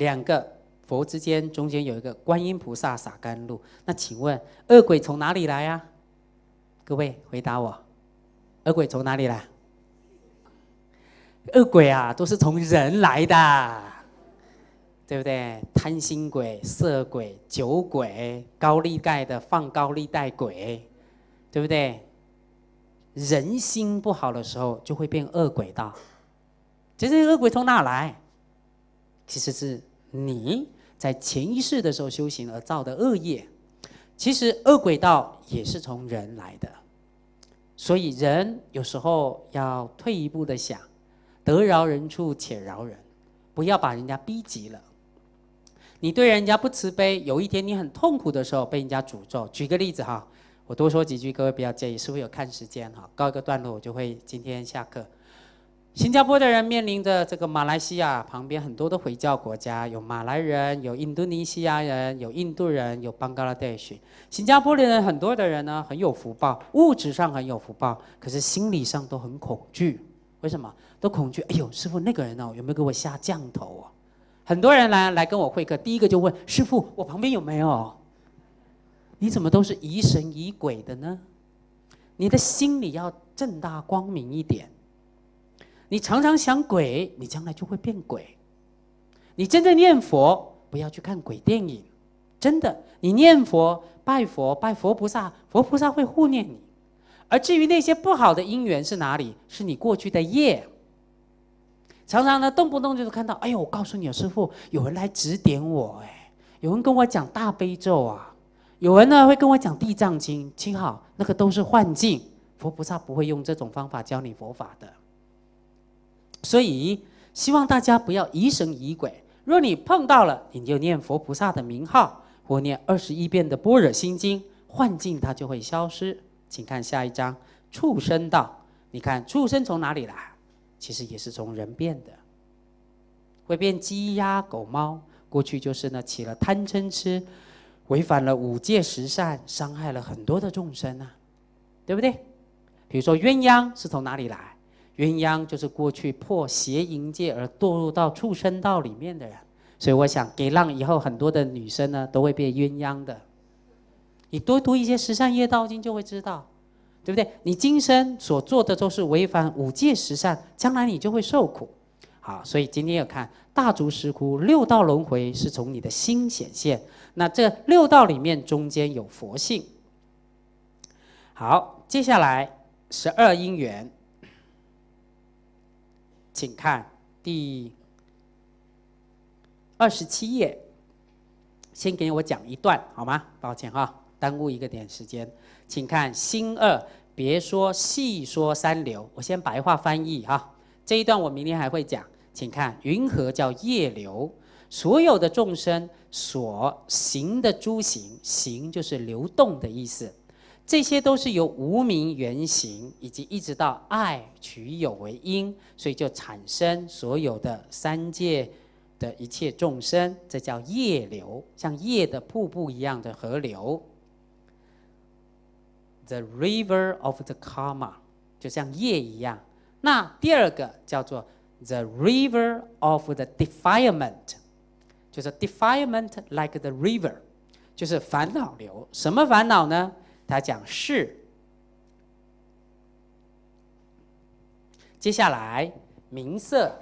两个佛之间，中间有一个观音菩萨洒甘露。那请问，恶鬼从哪里来呀？各位回答我，恶鬼从哪里来？恶鬼啊，都是从人来的，对不对？贪心鬼、色鬼、酒鬼、高利贷的放高利贷鬼，对不对？人心不好的时候就会变恶鬼的。其实恶鬼从哪来？其实是。你在前一世的时候修行而造的恶业，其实恶鬼道也是从人来的，所以人有时候要退一步的想，得饶人处且饶人，不要把人家逼急了。你对人家不慈悲，有一天你很痛苦的时候被人家诅咒。举个例子哈，我多说几句，各位不要介意，是不是有看时间哈？告一个段落我就会今天下课。新加坡的人面临着这个马来西亚旁边很多的回教国家，有马来人，有印度尼西亚人，有印度人，有 Bangladesh。新加坡的人很多的人呢很有福报，物质上很有福报，可是心理上都很恐惧。为什么都恐惧？哎呦，师傅那个人哦，有没有给我下降头哦？很多人来来跟我会客，第一个就问师傅：我旁边有没有？你怎么都是疑神疑鬼的呢？你的心里要正大光明一点。你常常想鬼，你将来就会变鬼。你真正念佛，不要去看鬼电影。真的，你念佛、拜佛、拜佛菩萨，佛菩萨会护念你。而至于那些不好的因缘是哪里？是你过去的业。常常呢，动不动就是看到，哎呦，我告诉你，师傅，有人来指点我，哎，有人跟我讲大悲咒啊，有人呢会跟我讲地藏经，听好，那个都是幻境，佛菩萨不会用这种方法教你佛法的。所以希望大家不要疑神疑鬼。若你碰到了，你就念佛菩萨的名号，或念二十一遍的《般若心经》，幻境它就会消失。请看下一章：畜生道。你看畜生从哪里来？其实也是从人变的，会变鸡、鸭、狗、猫。过去就是呢，起了贪嗔痴，违反了五戒十善，伤害了很多的众生啊，对不对？比如说鸳鸯是从哪里来？鸳鸯就是过去破邪淫戒而堕入到畜生道里面的人，所以我想给让以后很多的女生呢都会变鸳鸯的。你多读一些《十善业道经》就会知道，对不对？你今生所做的都是违反五戒十善，将来你就会受苦。好，所以今天要看大足石窟六道轮回是从你的心显现。那这六道里面中间有佛性。好，接下来十二因缘。请看第二十七页，先给我讲一段好吗？抱歉哈，耽误一个点时间。请看心二，别说细说三流，我先白话翻译哈。这一段我明天还会讲。请看云河叫夜流，所有的众生所行的诸行，行就是流动的意思。这些都是由无名原形，以及一直到爱取有为因，所以就产生所有的三界的一切众生，这叫业流，像业的瀑布一样的河流，the river of the karma，就像业一样。那第二个叫做 the river of the defilement，就是 defilement like the river，就是烦恼流。什么烦恼呢？他讲是。接下来名色，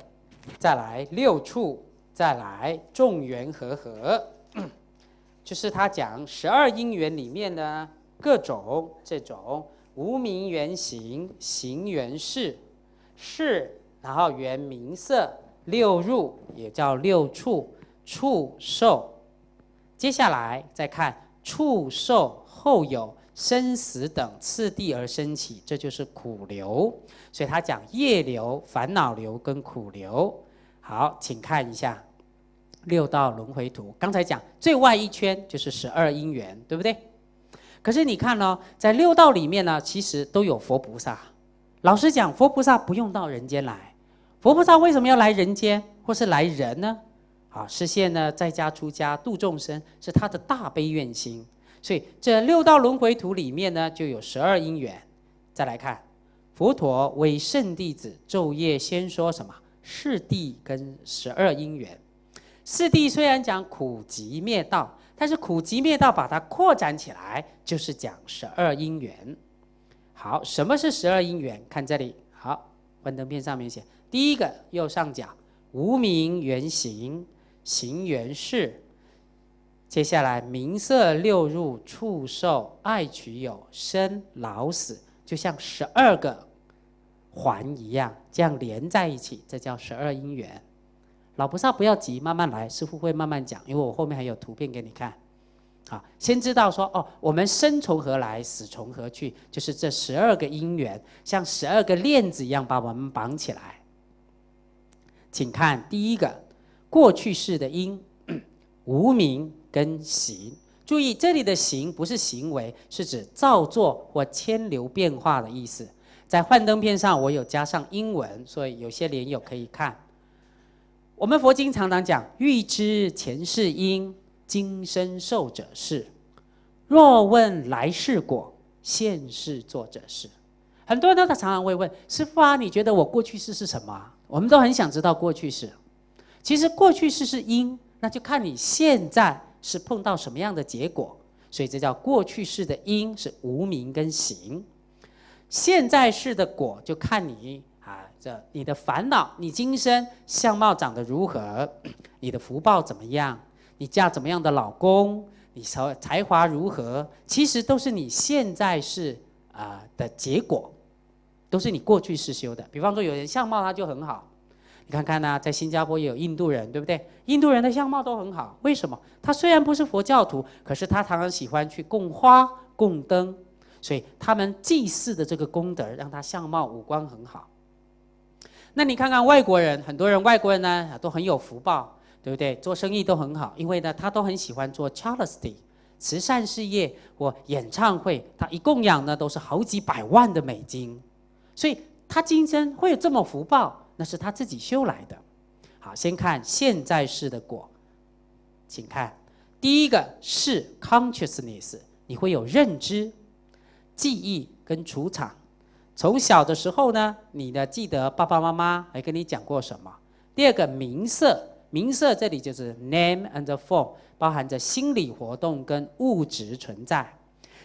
再来六处，再来众缘和合，就是他讲十二因缘里面的各种这种无名缘行，行缘事事，然后缘名色六入也叫六处处受，接下来再看处受后有。生死等次第而升起，这就是苦流。所以他讲业流、烦恼流跟苦流。好，请看一下六道轮回图。刚才讲最外一圈就是十二因缘，对不对？可是你看哦，在六道里面呢，其实都有佛菩萨。老实讲，佛菩萨不用到人间来。佛菩萨为什么要来人间或是来人呢？啊，实现呢在家出家度众生，是他的大悲愿心。所以这六道轮回图里面呢，就有十二因缘。再来看，佛陀为圣弟子昼夜先说什么？四谛跟十二因缘。四谛虽然讲苦集灭道，但是苦集灭道把它扩展起来，就是讲十二因缘。好，什么是十二因缘？看这里，好，幻灯片上面写，第一个右上角无名缘行，行缘事。接下来，名色六入触受爱取有生老死，就像十二个环一样，这样连在一起，这叫十二因缘。老菩萨不要急，慢慢来，师父会慢慢讲，因为我后面还有图片给你看。好，先知道说哦，我们生从何来，死从何去，就是这十二个因缘，像十二个链子一样把我们绑起来。请看第一个，过去式的因，无名。跟行，注意这里的行不是行为，是指造作或迁流变化的意思。在幻灯片上我有加上英文，所以有些莲友可以看。我们佛经常常讲，欲知前世因，今生受者是；若问来世果，现世作者是。很多人都常常会问师傅啊，你觉得我过去式是什么？我们都很想知道过去式。其实过去式是因，那就看你现在。是碰到什么样的结果，所以这叫过去式的因是无名跟行，现在式的果就看你啊，这你的烦恼，你今生相貌长得如何，你的福报怎么样，你嫁怎么样的老公，你才才华如何，其实都是你现在式啊的结果，都是你过去式修的。比方说，有人相貌他就很好。你看看呢，在新加坡也有印度人，对不对？印度人的相貌都很好，为什么？他虽然不是佛教徒，可是他常常喜欢去供花、供灯，所以他们祭祀的这个功德，让他相貌五官很好。那你看看外国人，很多人外国人呢都很有福报，对不对？做生意都很好，因为呢他都很喜欢做 c h a r s t y 慈善事业或演唱会，他一供养呢都是好几百万的美金，所以他今生会有这么福报。那是他自己修来的。好，先看现在式的果，请看第一个是 consciousness，你会有认知、记忆跟储藏。从小的时候呢，你呢记得爸爸妈妈还跟你讲过什么？第二个名色，名色这里就是 name and form，包含着心理活动跟物质存在。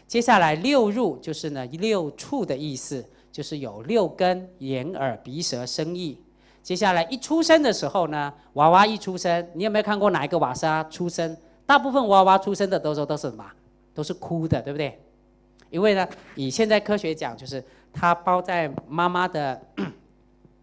接下来六入就是呢六触的意思，就是有六根眼、耳、鼻、舌、生意。接下来一出生的时候呢，娃娃一出生，你有没有看过哪一个娃娃出生？大部分娃娃出生的时候都是什么？都是哭的，对不对？因为呢，以现在科学讲，就是他包在妈妈的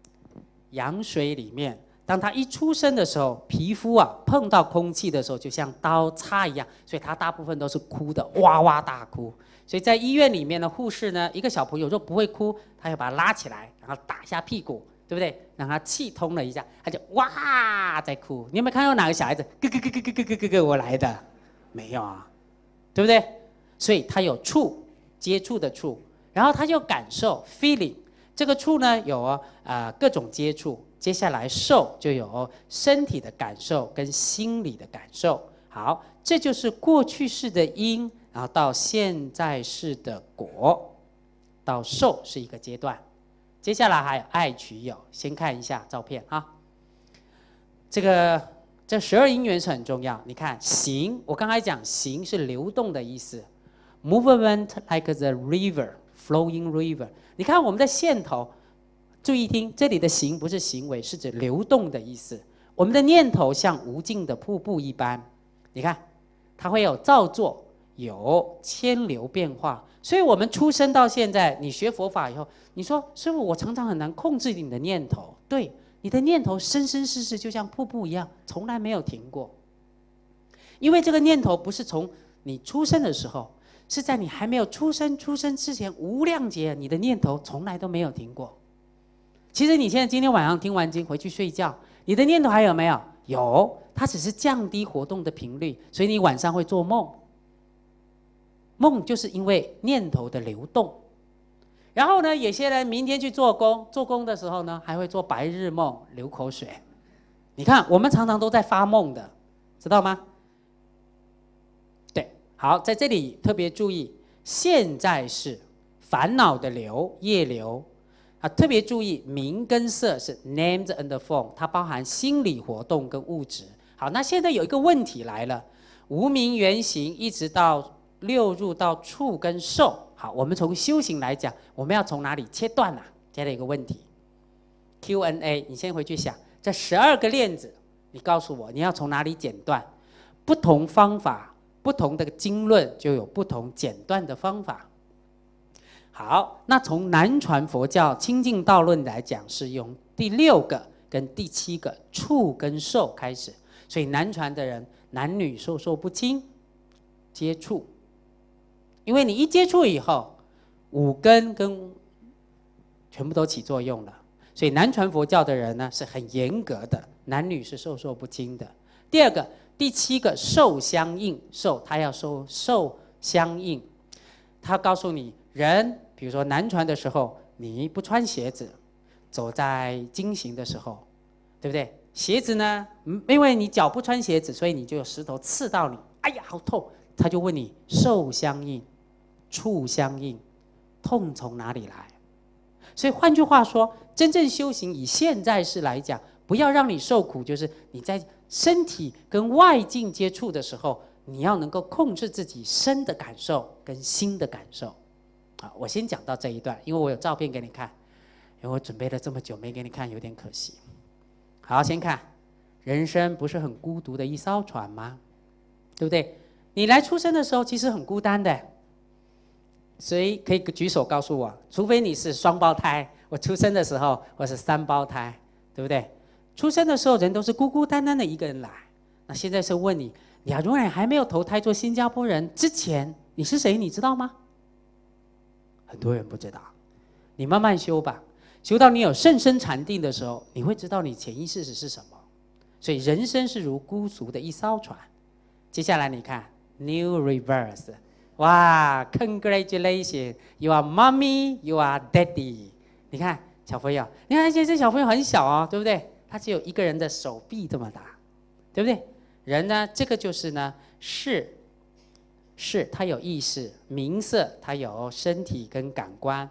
羊水里面，当他一出生的时候，皮肤啊碰到空气的时候，就像刀叉一样，所以他大部分都是哭的，哇哇大哭。所以在医院里面的护士呢，一个小朋友如不会哭，他要把他拉起来，然后打一下屁股。对不对？让他气通了一下，他就哇在哭。你有没有看到哪个小孩子？咯咯咯咯咯咯咯咯，我来的，没有啊，对不对？所以他有触接触的触，然后他就感受 feeling。这个触呢有啊各种接触，接下来受就有身体的感受跟心理的感受。好，这就是过去式的因，然后到现在式的果，到受是一个阶段。接下来还有爱取友，先看一下照片啊。这个这十二因缘是很重要。你看行，我刚才讲行是流动的意思，movement like the river, flowing river。你看我们的线头，注意听，这里的行不是行为，是指流动的意思。我们的念头像无尽的瀑布一般，你看，它会有造作，有千流变化。所以，我们出生到现在，你学佛法以后，你说：“师傅，我常常很难控制你的念头。”对，你的念头生生世世就像瀑布一样，从来没有停过。因为这个念头不是从你出生的时候，是在你还没有出生、出生之前无量劫，你的念头从来都没有停过。其实你现在今天晚上听完经回去睡觉，你的念头还有没有？有，它只是降低活动的频率，所以你晚上会做梦。梦就是因为念头的流动，然后呢，有些人明天去做工，做工的时候呢，还会做白日梦，流口水。你看，我们常常都在发梦的，知道吗？对，好，在这里特别注意，现在是烦恼的流夜流啊，特别注意名跟色是 names and form，它包含心理活动跟物质。好，那现在有一个问题来了，无名原型一直到。六入到触跟受，好，我们从修行来讲，我们要从哪里切断呢？接着一个问题，Q&A，你先回去想，这十二个链子，你告诉我你要从哪里剪断？不同方法，不同的经论就有不同剪断的方法。好，那从南传佛教《清净道论》来讲，是用第六个跟第七个触跟受开始，所以南传的人男女授受不亲，接触。因为你一接触以后，五根跟全部都起作用了，所以南传佛教的人呢是很严格的，男女是授受不亲的。第二个，第七个受相应，受他要受受相应，他告诉你，人比如说南传的时候，你不穿鞋子，走在金行的时候，对不对？鞋子呢，嗯，因为你脚不穿鞋子，所以你就有石头刺到你，哎呀，好痛！他就问你受相应。触相应，痛从哪里来？所以换句话说，真正修行以现在式来讲，不要让你受苦，就是你在身体跟外境接触的时候，你要能够控制自己身的感受跟心的感受。好，我先讲到这一段，因为我有照片给你看，因为我准备了这么久没给你看，有点可惜。好，先看，人生不是很孤独的一艘船吗？对不对？你来出生的时候，其实很孤单的。谁可以举手告诉我？除非你是双胞胎，我出生的时候我是三胞胎，对不对？出生的时候人都是孤孤单单的一个人来。那现在是问你：，要永远还没有投胎做新加坡人之前，你是谁？你知道吗？很多人不知道。你慢慢修吧，修到你有甚深禅定的时候，你会知道你潜意识是什么。所以人生是如孤独的一艘船。接下来你看 New Reverse。哇，congratulation！You are mommy. You are daddy. 你看小朋友，你看这这小朋友很小哦，对不对？他只有一个人的手臂这么大，对不对？人呢，这个就是呢，是，是他有意识、名色，他有身体跟感官，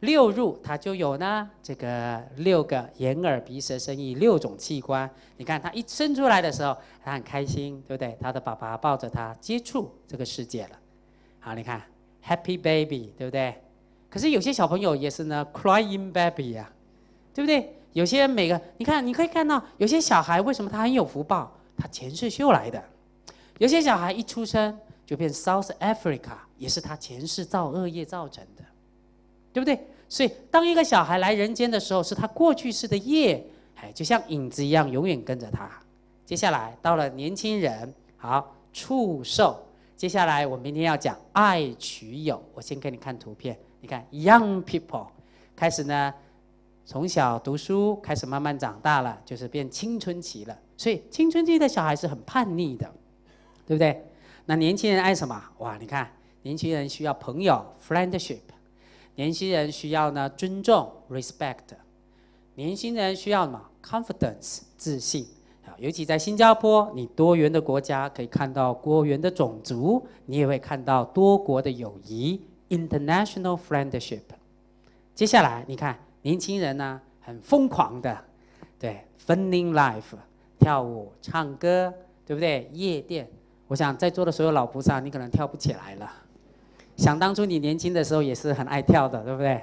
六入他就有呢，这个六个眼、耳、鼻、舌、身、意六种器官。你看他一生出来的时候，他很开心，对不对？他的爸爸抱着他，接触这个世界了。好，你看，Happy Baby，对不对？可是有些小朋友也是呢，Crying Baby 呀，对不对？有些每个，你看，你可以看到，有些小孩为什么他很有福报，他前世修来的；有些小孩一出生就变 South Africa，也是他前世造恶业造成的，对不对？所以，当一个小孩来人间的时候，是他过去世的业，哎，就像影子一样，永远跟着他。接下来到了年轻人，好，畜兽。接下来我明天要讲爱取友，我先给你看图片。你看，Young people 开始呢，从小读书开始慢慢长大了，就是变青春期了。所以青春期的小孩是很叛逆的，对不对？那年轻人爱什么？哇，你看，年轻人需要朋友，friendship；年轻人需要呢尊重，respect；年轻人需要什么？confidence，自信。尤其在新加坡，你多元的国家可以看到多元的种族，你也会看到多国的友谊 （international friendship）。接下来，你看年轻人呢，很疯狂的，对，funny life，跳舞、唱歌，对不对？夜店，我想在座的所有老菩萨，你可能跳不起来了。想当初你年轻的时候也是很爱跳的，对不对？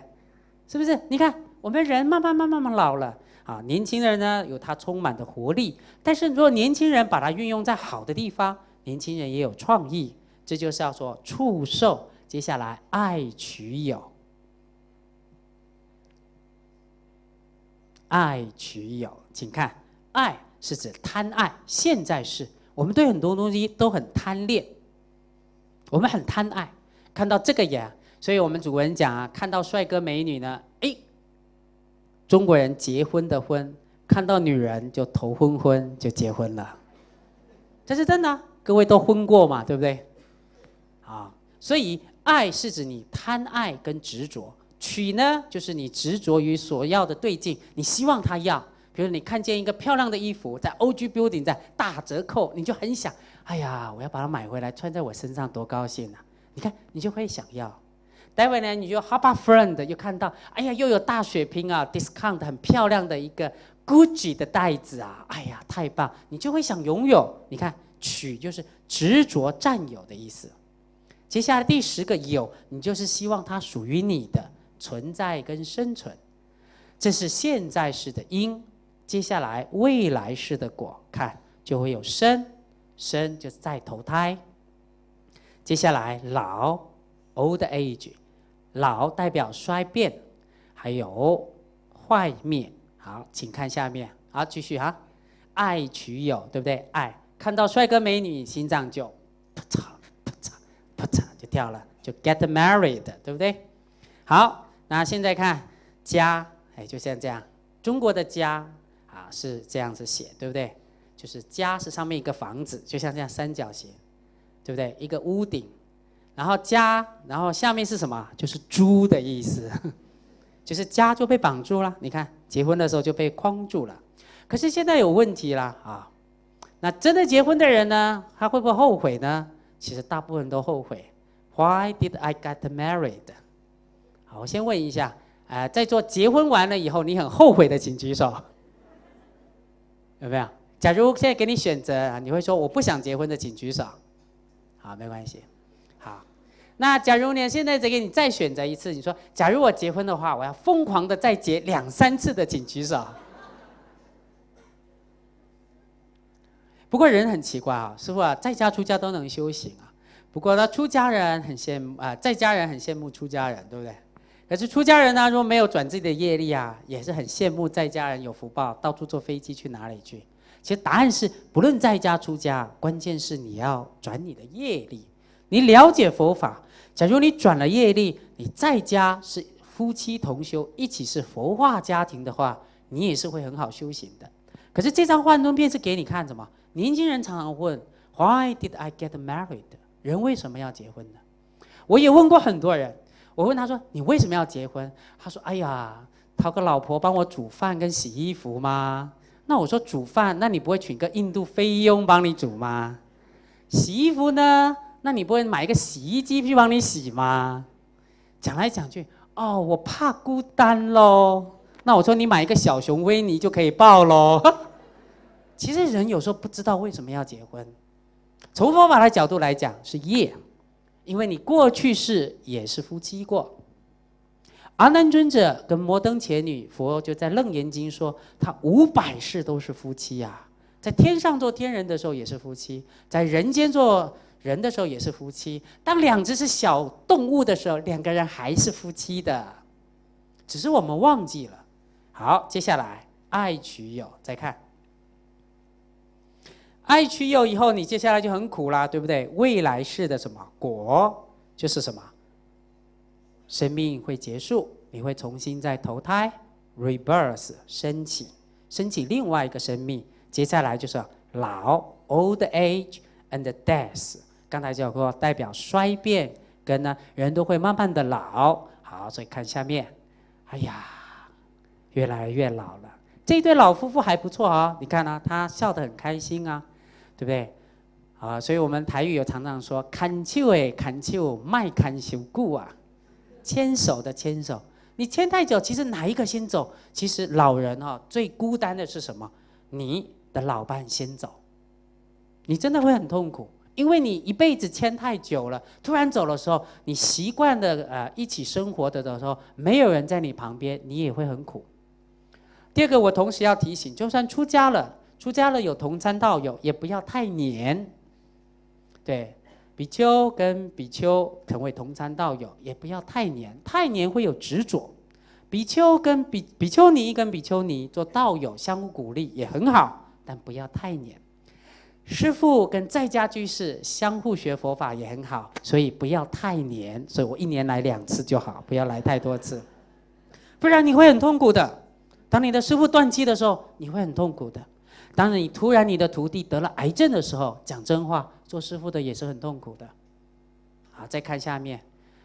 是不是？你看我们人慢慢、慢慢、慢慢老了。啊，年轻人呢有他充满的活力，但是如果年轻人把它运用在好的地方，年轻人也有创意，这就是要说触受，接下来爱取有，爱取有，请看，爱是指贪爱，现在是我们对很多东西都很贪恋，我们很贪爱，看到这个眼，所以我们主人讲啊，看到帅哥美女呢。中国人结婚的婚，看到女人就头昏昏就结婚了，这是真的。各位都昏过嘛，对不对？啊，所以爱是指你贪爱跟执着，取呢就是你执着于所要的对境，你希望他要。比如你看见一个漂亮的衣服在 OG Building 在打折扣，你就很想，哎呀，我要把它买回来穿在我身上多高兴啊！你看，你就会想要。待会呢，你就 h o p p Friend 又看到，哎呀，又有大水瓶啊，Discount 很漂亮的一个 Gucci 的袋子啊，哎呀，太棒！你就会想拥有。你看，取就是执着、占有的意思。接下来第十个有，你就是希望它属于你的存在跟生存，这是现在式的因。接下来未来式的果，看就会有生，生就是再投胎。接下来老，Old Age。老代表衰变，还有坏灭。好，请看下面。好，继续哈。爱取有，对不对？爱看到帅哥美女，心脏就扑嚓扑嚓扑嚓就跳了，就 get married，对不对？好，那现在看家，哎，就像这样。中国的家啊是这样子写，对不对？就是家是上面一个房子，就像这样三角形，对不对？一个屋顶。然后家，然后下面是什么？就是“猪”的意思，就是“家”就被绑住了。你看，结婚的时候就被框住了。可是现在有问题了啊！那真的结婚的人呢，他会不会后悔呢？其实大部分都后悔。Why did I get married？好，我先问一下，呃，在座结婚完了以后你很后悔的，请举手。有没有？假如现在给你选择，你会说我不想结婚的，请举手。好，没关系。那假如你现在再给你再选择一次，你说，假如我结婚的话，我要疯狂的再结两三次的，请举手。不过人很奇怪啊，师傅啊，在家出家都能修行啊。不过，呢，出家人很羡慕啊，在家人很羡慕出家人，对不对？可是出家人呢，如果没有转自己的业力啊，也是很羡慕在家人有福报，到处坐飞机去哪里去。其实答案是，不论在家出家，关键是你要转你的业力。你了解佛法？假如你转了业力，你在家是夫妻同修，一起是佛化家庭的话，你也是会很好修行的。可是这张幻灯片是给你看什么？年轻人常常问：Why did I get married？人为什么要结婚呢？我也问过很多人，我问他说：你为什么要结婚？他说：哎呀，讨个老婆帮我煮饭跟洗衣服吗？”那我说：煮饭，那你不会娶个印度菲佣帮你煮吗？洗衣服呢？那你不会买一个洗衣机去帮你洗吗？讲来讲去，哦，我怕孤单喽。那我说你买一个小熊维尼就可以抱喽。其实人有时候不知道为什么要结婚。从佛法的角度来讲是业，因为你过去世也是夫妻过。阿难尊者跟摩登伽女佛就在楞严经说，他五百世都是夫妻呀，在天上做天人的时候也是夫妻，在人间做。人的时候也是夫妻，当两只是小动物的时候，两个人还是夫妻的，只是我们忘记了。好，接下来爱取有，再看爱取有以后，你接下来就很苦啦，对不对？未来世的什么果，就是什么生命会结束，你会重新再投胎，reverse 升起，升起另外一个生命，接下来就是老 （old age） and death。刚才就有代表衰变跟呢，人都会慢慢的老。好，所以看下面，哎呀，越来越老了。这对老夫妇还不错哦，你看呢，他笑得很开心啊，对不对？啊，所以我们台语有常常说，秋手、看秋麦牵手过啊，牵手的牵手。你牵太久，其实哪一个先走？其实老人哦，最孤单的是什么？你的老伴先走，你真的会很痛苦。因为你一辈子牵太久了，突然走的时候，你习惯的呃一起生活的的时候，没有人在你旁边，你也会很苦。第二个，我同时要提醒，就算出家了，出家了有同参道友，也不要太黏。对，比丘跟比丘成为同参道友，也不要太黏，太黏会有执着。比丘跟比比丘尼跟比丘尼做道友，相互鼓励也很好，但不要太黏。师傅跟在家居士相互学佛法也很好，所以不要太黏，所以我一年来两次就好，不要来太多次，不然你会很痛苦的。当你的师傅断气的时候，你会很痛苦的；，当你突然你的徒弟得了癌症的时候，讲真话，做师傅的也是很痛苦的。好，再看下面，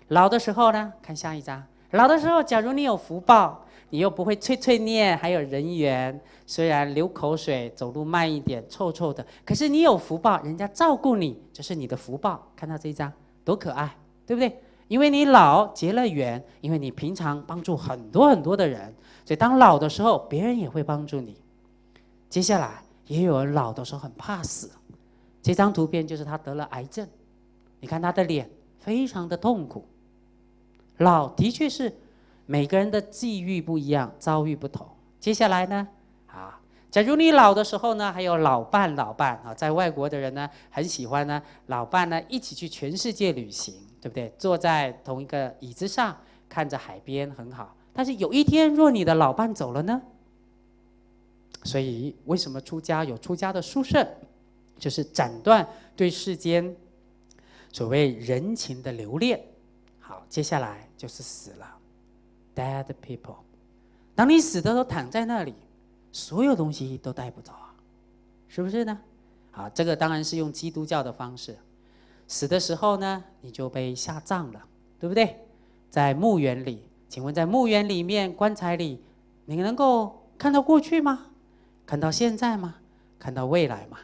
老的时候呢？看下一张，老的时候，假如你有福报。你又不会催催念，还有人缘，虽然流口水，走路慢一点，臭臭的，可是你有福报，人家照顾你，这是你的福报。看到这一张多可爱，对不对？因为你老结了缘，因为你平常帮助很多很多的人，所以当老的时候，别人也会帮助你。接下来也有人老的时候很怕死，这张图片就是他得了癌症，你看他的脸非常的痛苦。老的确是。每个人的际遇不一样，遭遇不同。接下来呢，啊，假如你老的时候呢，还有老伴，老伴啊，在外国的人呢，很喜欢呢，老伴呢一起去全世界旅行，对不对？坐在同一个椅子上，看着海边很好。但是有一天，若你的老伴走了呢？所以，为什么出家有出家的殊胜，就是斩断对世间所谓人情的留恋。好，接下来就是死了。dead people，当你死的时候躺在那里，所有东西都带不走啊，是不是呢？啊，这个当然是用基督教的方式，死的时候呢你就被下葬了，对不对？在墓园里，请问在墓园里面棺材里，你能够看到过去吗？看到现在吗？看到未来吗？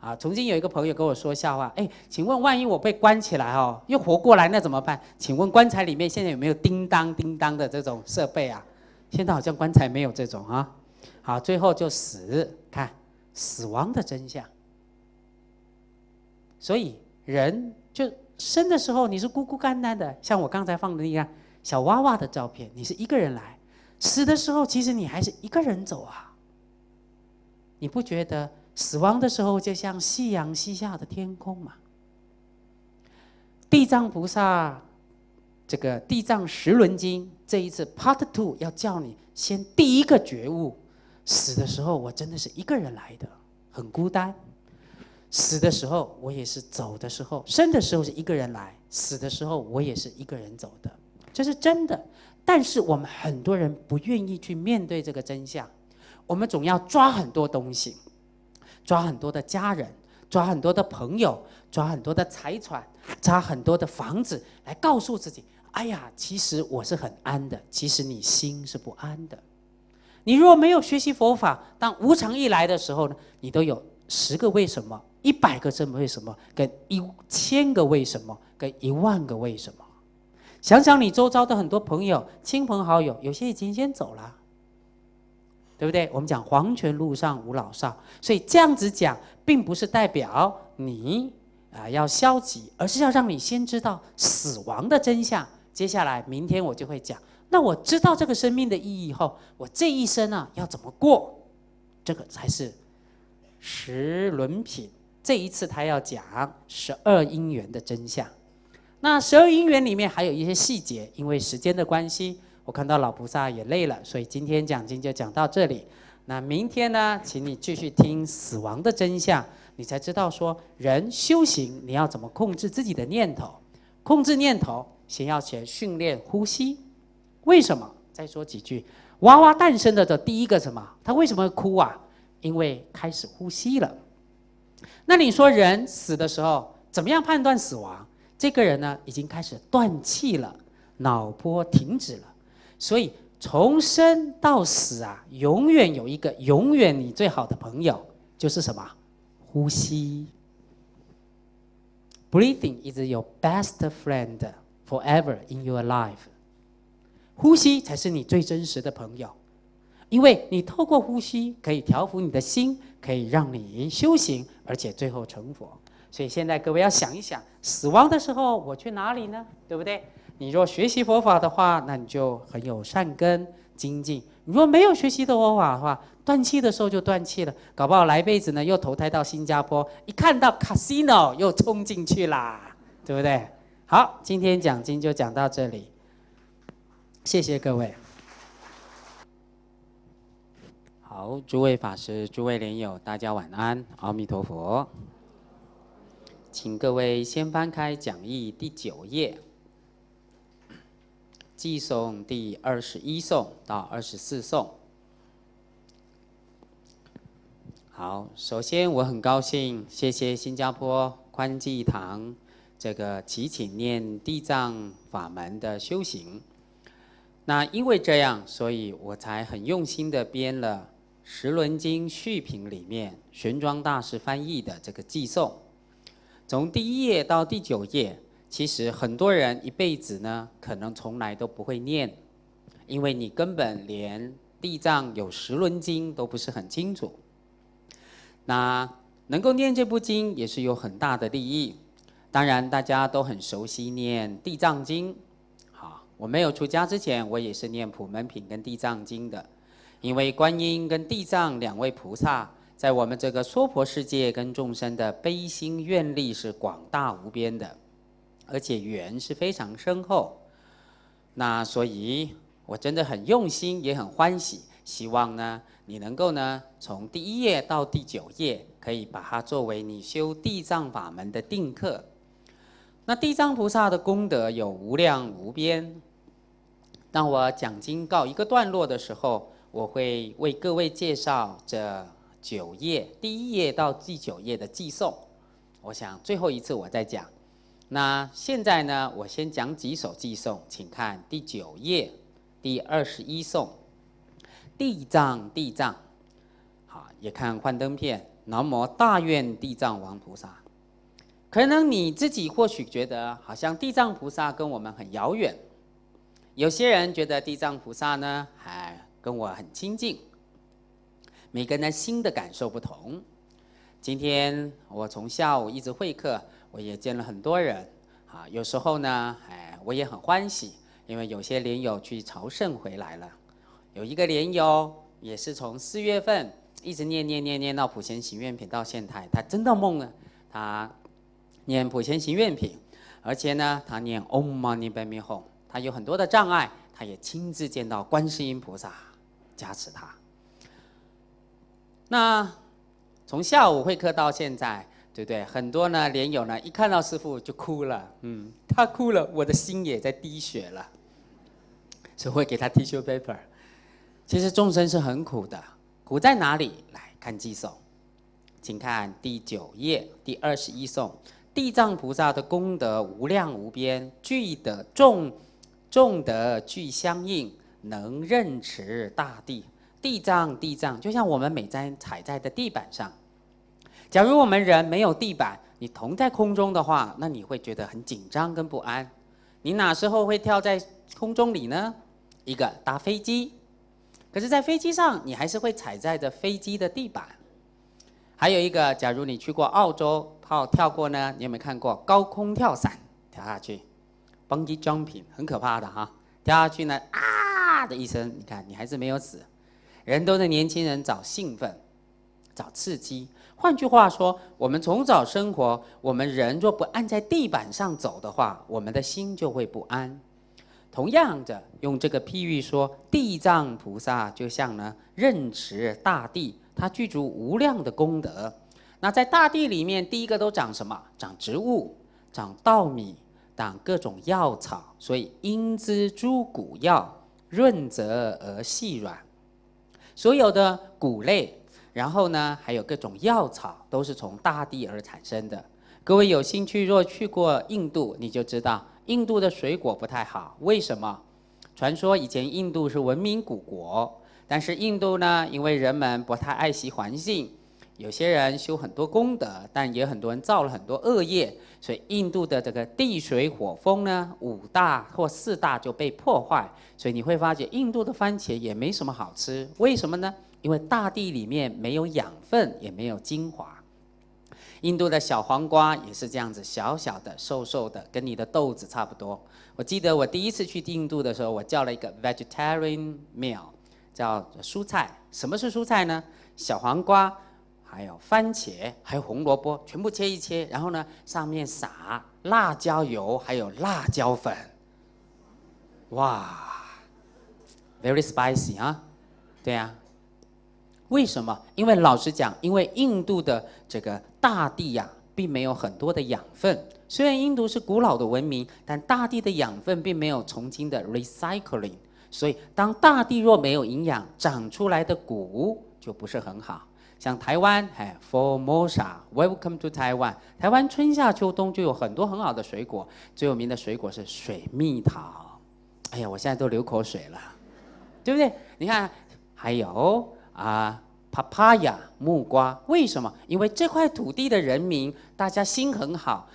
啊，曾经有一个朋友跟我说笑话，哎，请问万一我被关起来哦，又活过来那怎么办？请问棺材里面现在有没有叮当叮当的这种设备啊？现在好像棺材没有这种啊。好，最后就死，看死亡的真相。所以人就生的时候你是孤孤单单的，像我刚才放的那样小娃娃的照片，你是一个人来；死的时候其实你还是一个人走啊，你不觉得？死亡的时候，就像夕阳西下的天空嘛。地藏菩萨，这个《地藏十轮经》这一次 Part Two 要叫你先第一个觉悟：死的时候，我真的是一个人来的，很孤单；死的时候，我也是走的时候；生的时候是一个人来，死的时候我也是一个人走的，这是真的。但是我们很多人不愿意去面对这个真相，我们总要抓很多东西。抓很多的家人，抓很多的朋友，抓很多的财产，抓很多的房子，来告诉自己：哎呀，其实我是很安的。其实你心是不安的。你如果没有学习佛法，当无常一来的时候呢，你都有十个为什么，一百个这么为什么，跟一千个为什么，跟一万个为什么。想想你周遭的很多朋友、亲朋好友，有些已经先走了。对不对？我们讲黄泉路上无老少，所以这样子讲，并不是代表你啊要消极，而是要让你先知道死亡的真相。接下来明天我就会讲。那我知道这个生命的意义后，我这一生啊要怎么过，这个才是十轮品。这一次他要讲十二因缘的真相。那十二因缘里面还有一些细节，因为时间的关系。我看到老菩萨也累了，所以今天讲经就讲到这里。那明天呢，请你继续听死亡的真相，你才知道说人修行你要怎么控制自己的念头。控制念头，先要学训练呼吸。为什么？再说几句。娃娃诞生的的第一个什么？他为什么哭啊？因为开始呼吸了。那你说人死的时候，怎么样判断死亡？这个人呢，已经开始断气了，脑波停止了。所以从生到死啊，永远有一个，永远你最好的朋友就是什么？呼吸。Breathing is your best friend forever in your life。呼吸才是你最真实的朋友，因为你透过呼吸可以调伏你的心，可以让你修行，而且最后成佛。所以现在各位要想一想，死亡的时候我去哪里呢？对不对？你若学习佛法的话，那你就很有善根精进；你若没有学习的佛法的话，断气的时候就断气了，搞不好来辈子呢又投胎到新加坡，一看到 casino 又冲进去啦，对不对？好，今天讲经就讲到这里，谢谢各位。好，诸位法师、诸位莲友，大家晚安，阿弥陀佛。请各位先翻开讲义第九页。寄诵第二十一诵到二十四诵。好，首先我很高兴，谢谢新加坡宽济堂这个祈请念地藏法门的修行。那因为这样，所以我才很用心的编了《十轮经续品》里面玄奘大师翻译的这个寄诵，从第一页到第九页。其实很多人一辈子呢，可能从来都不会念，因为你根本连地藏有十轮经都不是很清楚。那能够念这部经也是有很大的利益。当然大家都很熟悉念地藏经，好，我没有出家之前我也是念普门品跟地藏经的，因为观音跟地藏两位菩萨在我们这个娑婆世界跟众生的悲心愿力是广大无边的。而且缘是非常深厚，那所以我真的很用心，也很欢喜。希望呢，你能够呢，从第一页到第九页，可以把它作为你修地藏法门的定课。那地藏菩萨的功德有无量无边。当我讲经告一个段落的时候，我会为各位介绍这九页，第一页到第九页的寄送。我想最后一次，我再讲。那现在呢？我先讲几首寄颂，请看第九页第二十一颂：“地藏地藏，好也看幻灯片。”南无大愿地藏王菩萨。可能你自己或许觉得好像地藏菩萨跟我们很遥远，有些人觉得地藏菩萨呢，还跟我很亲近。每个人的心的感受不同。今天我从下午一直会课。我也见了很多人，啊，有时候呢，哎，我也很欢喜，因为有些莲友去朝圣回来了，有一个莲友也是从四月份一直念念念念到普贤行愿品到现在，他真的梦了，他念普贤行愿品，而且呢，他念唵嘛呢叭咪吽，他有很多的障碍，他也亲自见到观世音菩萨加持他。那从下午会客到现在。对不对？很多呢，莲友呢，一看到师傅就哭了，嗯，他哭了，我的心也在滴血了，所以会给他 tissue paper。其实众生是很苦的，苦在哪里？来看偈颂，请看第九页第二十一颂：地藏菩萨的功德无量无边，具得众众德具相应，能任持大地地藏地藏，就像我们每在踩在的地板上。假如我们人没有地板，你同在空中的话，那你会觉得很紧张跟不安。你哪时候会跳在空中里呢？一个搭飞机，可是，在飞机上你还是会踩在着飞机的地板。还有一个，假如你去过澳洲，跳跳过呢？你有没有看过高空跳伞？跳下去，bungee jumping，很可怕的哈，跳下去呢，啊的一声，你看你还是没有死。人都是年轻人，找兴奋，找刺激。换句话说，我们从早生活，我们人若不按在地板上走的话，我们的心就会不安。同样的，用这个譬喻说，地藏菩萨就像呢任持大地，他具足无量的功德。那在大地里面，第一个都长什么？长植物，长稻米，长各种药草。所以阴滋诸谷药，润泽而细软，所有的谷类。然后呢，还有各种药草都是从大地而产生的。各位有兴趣，若去过印度，你就知道印度的水果不太好。为什么？传说以前印度是文明古国，但是印度呢，因为人们不太爱惜环境，有些人修很多功德，但也很多人造了很多恶业，所以印度的这个地水火风呢，五大或四大就被破坏。所以你会发现，印度的番茄也没什么好吃。为什么呢？因为大地里面没有养分，也没有精华。印度的小黄瓜也是这样子，小小的、瘦瘦的，跟你的豆子差不多。我记得我第一次去印度的时候，我叫了一个 vegetarian meal，叫蔬菜。什么是蔬菜呢？小黄瓜，还有番茄，还有红萝卜，全部切一切，然后呢，上面撒辣椒油，还有辣椒粉。哇，very spicy 啊！对呀。为什么？因为老实讲，因为印度的这个大地呀，并没有很多的养分。虽然印度是古老的文明，但大地的养分并没有重新的 recycling。所以，当大地若没有营养，长出来的谷就不是很好。像台湾，哎，Formosa，Welcome to Taiwan。台湾春夏秋冬就有很多很好的水果，最有名的水果是水蜜桃。哎呀，我现在都流口水了，对不对？你看，还有。啊，papaya 木瓜，为什么？因为这块土地的人民大家心很好，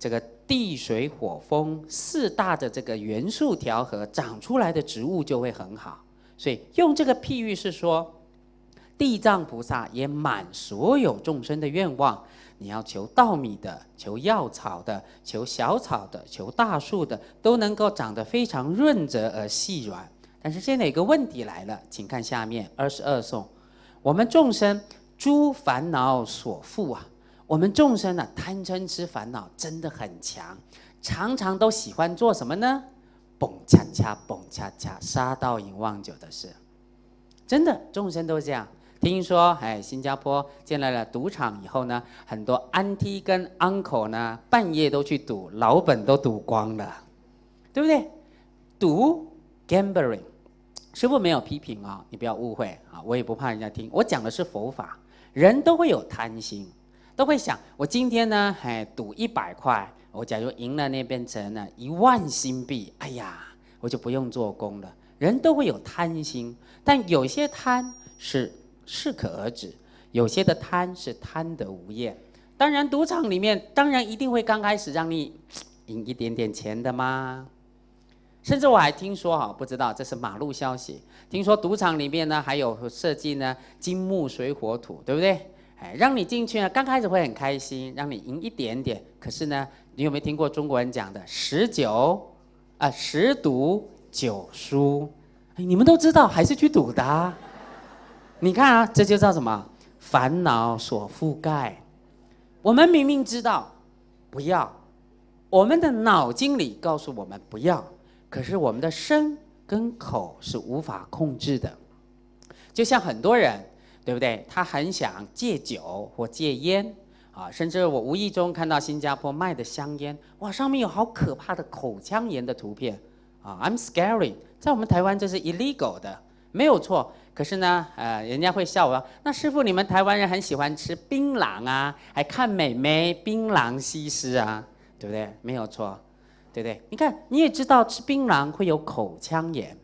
这个地水火风四大的这个元素调和，长出来的植物就会很好。所以用这个譬喻是说，地藏菩萨也满所有众生的愿望。你要求稻米的，求药草的，求小草的，求大树的，都能够长得非常润泽而细软。但是现在有个问题来了，请看下面《二十二颂》：我们众生诸烦恼所缚啊，我们众生呢贪嗔痴烦恼真的很强，常常都喜欢做什么呢？蹦恰恰蹦恰恰，杀到饮忘酒的事，真的众生都是这样。听说哎，新加坡建来了赌场以后呢，很多 auntie 跟 uncle 呢半夜都去赌，老本都赌光了，对不对？赌 gambling。师父没有批评啊，你不要误会啊，我也不怕人家听，我讲的是佛法，人都会有贪心，都会想，我今天呢，哎，赌一百块，我假如赢了，那变成了一万新币，哎呀，我就不用做工了。人都会有贪心，但有些贪是适可而止，有些的贪是贪得无厌。当然，赌场里面当然一定会刚开始让你赢一点点钱的嘛。甚至我还听说哈，不知道这是马路消息。听说赌场里面呢，还有设计呢，金木水火土，对不对？哎，让你进去呢，刚开始会很开心，让你赢一点点。可是呢，你有没有听过中国人讲的“十九”，啊，十赌九输，你们都知道，还是去赌的。你看啊，这就叫什么？烦恼所覆盖。我们明明知道不要，我们的脑筋里告诉我们不要。可是我们的身跟口是无法控制的，就像很多人，对不对？他很想戒酒或戒烟，啊，甚至我无意中看到新加坡卖的香烟，哇，上面有好可怕的口腔炎的图片，啊，I'm scary。在我们台湾这是 illegal 的，没有错。可是呢，呃，人家会笑我那师傅，你们台湾人很喜欢吃槟榔啊，还看美眉槟榔西施啊，对不对？没有错。对不对？你看，你也知道吃槟榔会有口腔炎，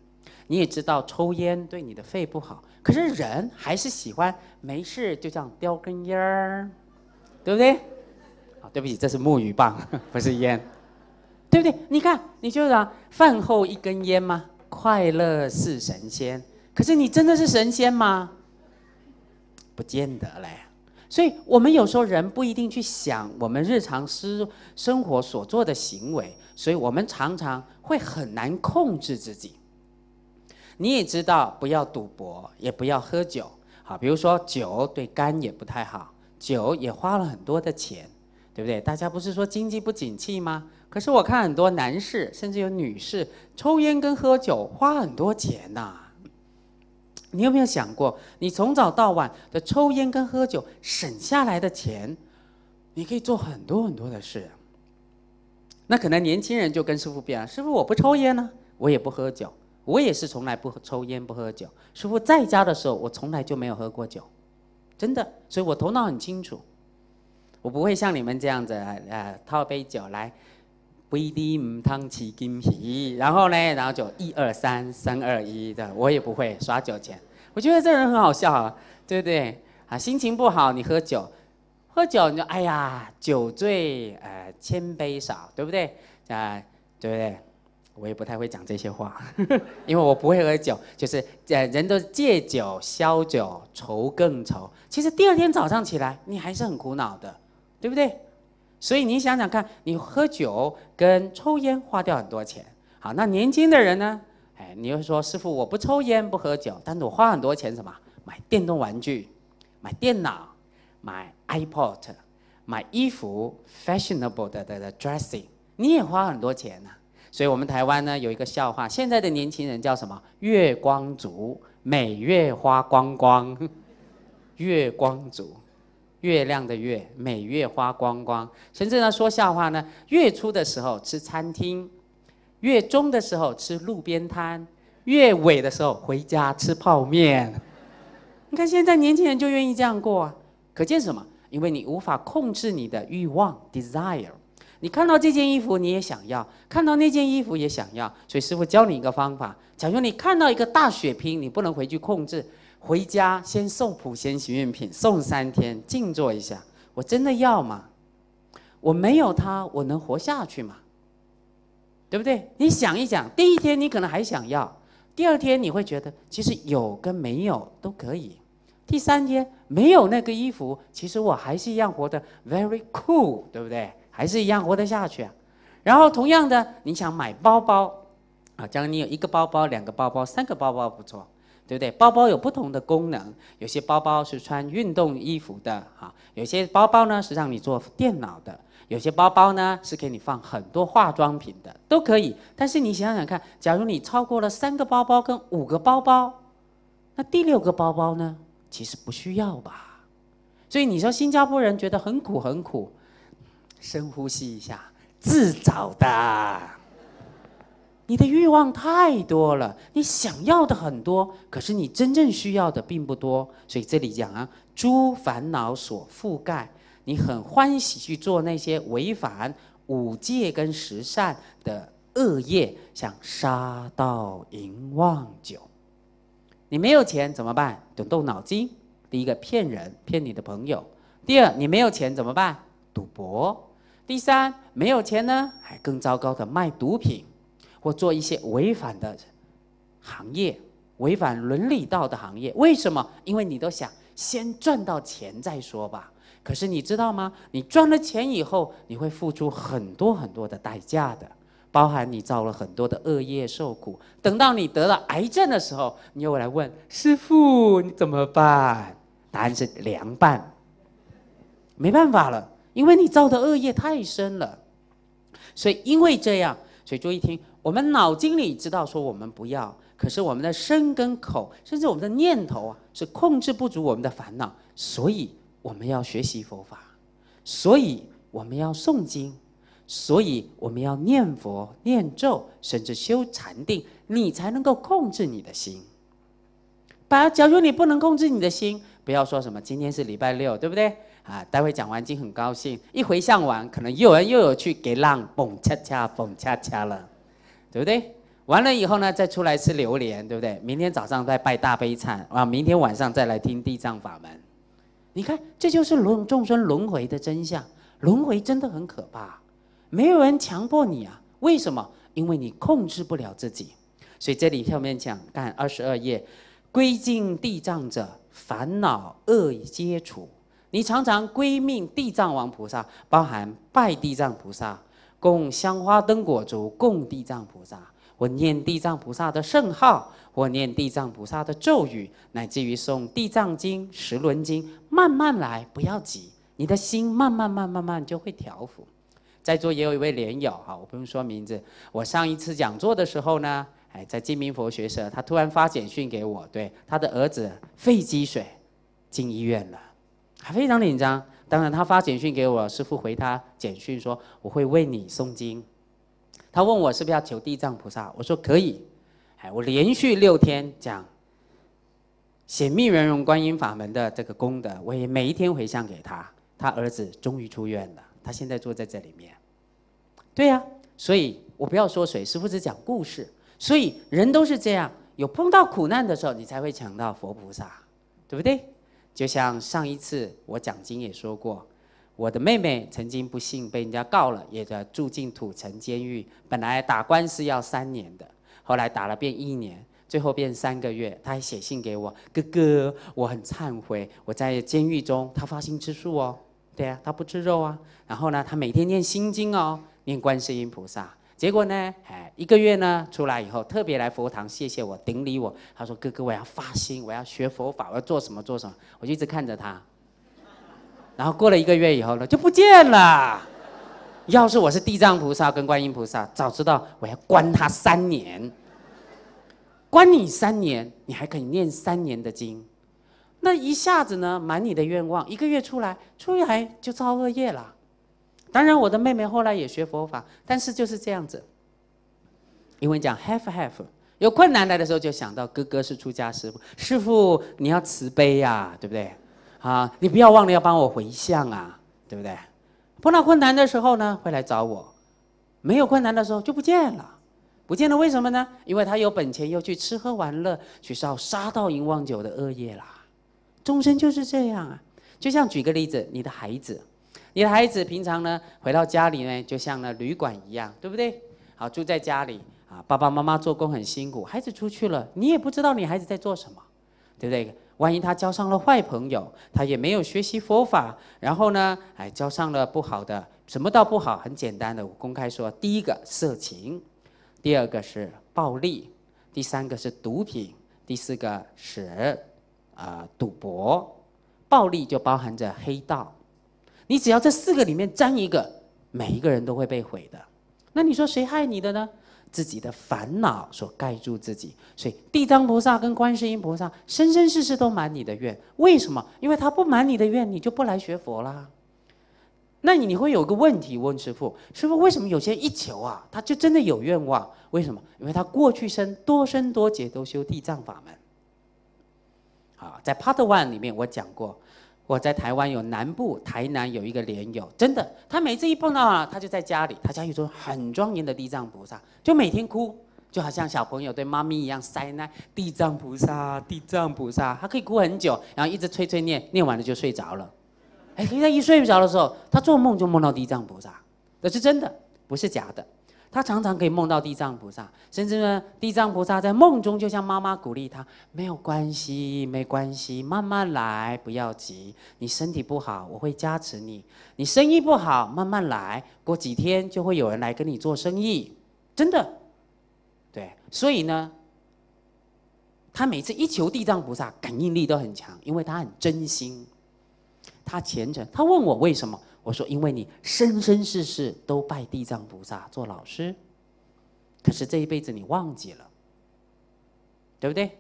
你也知道抽烟对你的肺不好，可是人还是喜欢没事就这样叼根烟儿，对不对？啊，对不起，这是木鱼棒，不是烟，对不对？你看，你就想饭后一根烟吗？快乐是神仙，可是你真的是神仙吗？不见得嘞。所以我们有时候人不一定去想我们日常生生活所做的行为。所以我们常常会很难控制自己。你也知道，不要赌博，也不要喝酒。好，比如说酒对肝也不太好，酒也花了很多的钱，对不对？大家不是说经济不景气吗？可是我看很多男士，甚至有女士，抽烟跟喝酒花很多钱呐。你有没有想过，你从早到晚的抽烟跟喝酒省下来的钱，你可以做很多很多的事。那可能年轻人就跟师傅变了，师傅我不抽烟呢，我也不喝酒，我也是从来不抽烟不喝酒。师傅在家的时候，我从来就没有喝过酒，真的，所以我头脑很清楚，我不会像你们这样子，呃，倒杯酒来，杯里汤起金皮，然后呢，然后就一二三，三二一的，我也不会耍酒钱。我觉得这人很好笑啊，对不对？啊，心情不好你喝酒。喝酒，你说哎呀，酒醉呃千杯少，对不对？啊，对不对？我也不太会讲这些话，因为我不会喝酒。就是呃，人都借酒消酒，愁更愁。其实第二天早上起来，你还是很苦恼的，对不对？所以你想想看，你喝酒跟抽烟花掉很多钱。好，那年轻的人呢？哎，你又说师傅，我不抽烟不喝酒，但是我花很多钱什么？买电动玩具，买电脑，买。iPod，买衣服，fashionable 的的的 dressing，你也花很多钱呐。所以我们台湾呢有一个笑话，现在的年轻人叫什么？月光族，每月花光光。月光族，月亮的月，每月花光光。甚至呢说笑话呢，月初的时候吃餐厅，月中的时候吃路边摊，月尾的时候回家吃泡面。你看现在年轻人就愿意这样过，啊，可见什么？因为你无法控制你的欲望 （desire），你看到这件衣服你也想要，看到那件衣服也想要。所以师傅教你一个方法：假如你看到一个大血拼，你不能回去控制，回家先送普贤行愿品，送三天，静坐一下。我真的要吗？我没有它，我能活下去吗？对不对？你想一想，第一天你可能还想要，第二天你会觉得其实有跟没有都可以，第三天。没有那个衣服，其实我还是一样活得 very cool，对不对？还是一样活得下去啊。然后同样的，你想买包包啊？假如你有一个包包、两个包包、三个包包不错，对不对？包包有不同的功能，有些包包是穿运动衣服的哈，有些包包呢是让你做电脑的，有些包包呢是给你放很多化妆品的，都可以。但是你想想看，假如你超过了三个包包跟五个包包，那第六个包包呢？其实不需要吧，所以你说新加坡人觉得很苦很苦，深呼吸一下，自找的。你的欲望太多了，你想要的很多，可是你真正需要的并不多。所以这里讲啊，诸烦恼所覆盖，你很欢喜去做那些违反五戒跟十善的恶业，像杀盗淫妄酒。你没有钱怎么办？得动脑筋。第一个骗人，骗你的朋友；第二，你没有钱怎么办？赌博；第三，没有钱呢？还更糟糕的，卖毒品，或做一些违反的行业，违反伦理道德行业。为什么？因为你都想先赚到钱再说吧。可是你知道吗？你赚了钱以后，你会付出很多很多的代价的。包含你造了很多的恶业受苦，等到你得了癌症的时候，你又来问师傅：“你怎么办？”答案是凉拌，没办法了，因为你造的恶业太深了。所以因为这样，水珠一听，我们脑筋里知道说我们不要，可是我们的身跟口，甚至我们的念头啊，是控制不住我们的烦恼，所以我们要学习佛法，所以我们要诵经。所以我们要念佛、念咒，甚至修禅定，你才能够控制你的心。把，假如你不能控制你的心，不要说什么今天是礼拜六，对不对？啊，待会讲完经很高兴，一回向完，可能有人又有去给浪蹦恰恰、蹦恰恰了，对不对？完了以后呢，再出来吃榴莲，对不对？明天早上再拜大悲忏，啊，明天晚上再来听地藏法门。你看，这就是轮众生轮回的真相，轮回真的很可怕。没有人强迫你啊？为什么？因为你控制不了自己。所以这里前面讲，看二十二页，归敬地藏者，烦恼恶已皆除。你常常归命地藏王菩萨，包含拜地藏菩萨，供香花灯果烛供地藏菩萨。我念地藏菩萨的圣号，我念地藏菩萨的咒语，乃至于诵地藏经、十轮经，慢慢来，不要急，你的心慢慢、慢、慢慢就会调伏。在座也有一位莲友哈，我不用说名字。我上一次讲座的时候呢，哎，在金明佛学社，他突然发简讯给我，对他的儿子肺积水，进医院了，还非常紧张。当然，他发简讯给我，师傅回他简讯说我会为你诵经。他问我是不是要求地藏菩萨，我说可以。哎，我连续六天讲显密圆融观音法门的这个功德，我也每一天回向给他。他儿子终于出院了，他现在坐在这里面。对呀，所以我不要说谁，师傅只讲故事，所以人都是这样，有碰到苦难的时候，你才会想到佛菩萨，对不对？就像上一次我讲经也说过，我的妹妹曾经不幸被人家告了，也在住进土城监狱，本来打官司要三年的，后来打了变一年，最后变三个月。她还写信给我哥哥，我很忏悔，我在监狱中，她发心吃素哦，对呀，她不吃肉啊，然后呢，她每天念心经哦。念观世音菩萨，结果呢？哎，一个月呢，出来以后特别来佛堂，谢谢我顶礼我。他说：“哥哥，我要发心，我要学佛法，我要做什么做什么。”我就一直看着他。然后过了一个月以后呢，就不见了。要是我是地藏菩萨跟观音菩萨，早知道我要关他三年，关你三年，你还可以念三年的经。那一下子呢，满你的愿望，一个月出来，出来就造恶业了。当然，我的妹妹后来也学佛法，但是就是这样子。因为讲 have have，有困难来的时候就想到哥哥是出家师傅，师傅你要慈悲呀，对不对？啊，你不要忘了要帮我回向啊，对不对？碰到困难的时候呢，会来找我；没有困难的时候就不见了，不见了为什么呢？因为他有本钱，又去吃喝玩乐，去造杀盗淫妄酒的恶业啦。众生就是这样啊，就像举个例子，你的孩子。你的孩子平常呢，回到家里呢，就像那旅馆一样，对不对？好，住在家里啊，爸爸妈妈做工很辛苦，孩子出去了，你也不知道你孩子在做什么，对不对？万一他交上了坏朋友，他也没有学习佛法，然后呢，哎，交上了不好的，什么倒不好，很简单的，我公开说，第一个色情，第二个是暴力，第三个是毒品，第四个是啊赌博，暴力就包含着黑道。你只要这四个里面沾一个，每一个人都会被毁的。那你说谁害你的呢？自己的烦恼所盖住自己，所以地藏菩萨跟观世音菩萨生生世世都满你的愿。为什么？因为他不满你的愿，你就不来学佛啦。那你你会有个问题问师傅：师傅，为什么有些一求啊，他就真的有愿望？为什么？因为他过去生多生多劫都修地藏法门。好，在 Part One 里面我讲过。我在台湾有南部台南有一个莲友，真的，他每次一碰到啊，他就在家里，他家有座很庄严的地藏菩萨，就每天哭，就好像小朋友对妈咪一样，塞奶，地藏菩萨，地藏菩萨，他可以哭很久，然后一直催催念，念完了就睡着了。哎，他一睡不着的时候，他做梦就梦到地藏菩萨，那是真的，不是假的。他常常可以梦到地藏菩萨，甚至呢，地藏菩萨在梦中就像妈妈鼓励他：没有关系，没关系，慢慢来，不要急。你身体不好，我会加持你；你生意不好，慢慢来，过几天就会有人来跟你做生意。真的，对，所以呢，他每次一求地藏菩萨，感应力都很强，因为他很真心，他虔诚。他问我为什么？我说，因为你生生世世都拜地藏菩萨做老师，可是这一辈子你忘记了，对不对？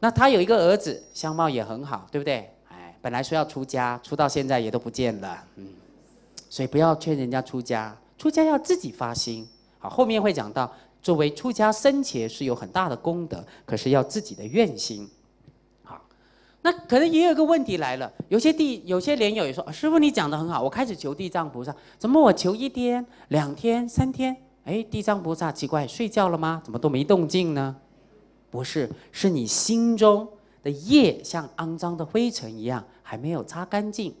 那他有一个儿子，相貌也很好，对不对？哎，本来说要出家，出到现在也都不见了，嗯。所以不要劝人家出家，出家要自己发心。好，后面会讲到，作为出家僧前是有很大的功德，可是要自己的愿心。那可能也有个问题来了，有些地，有些莲友也说，师傅你讲的很好，我开始求地藏菩萨，怎么我求一天、两天、三天，哎，地藏菩萨奇怪，睡觉了吗？怎么都没动静呢？不是，是你心中的业像肮脏的灰尘一样，还没有擦干净。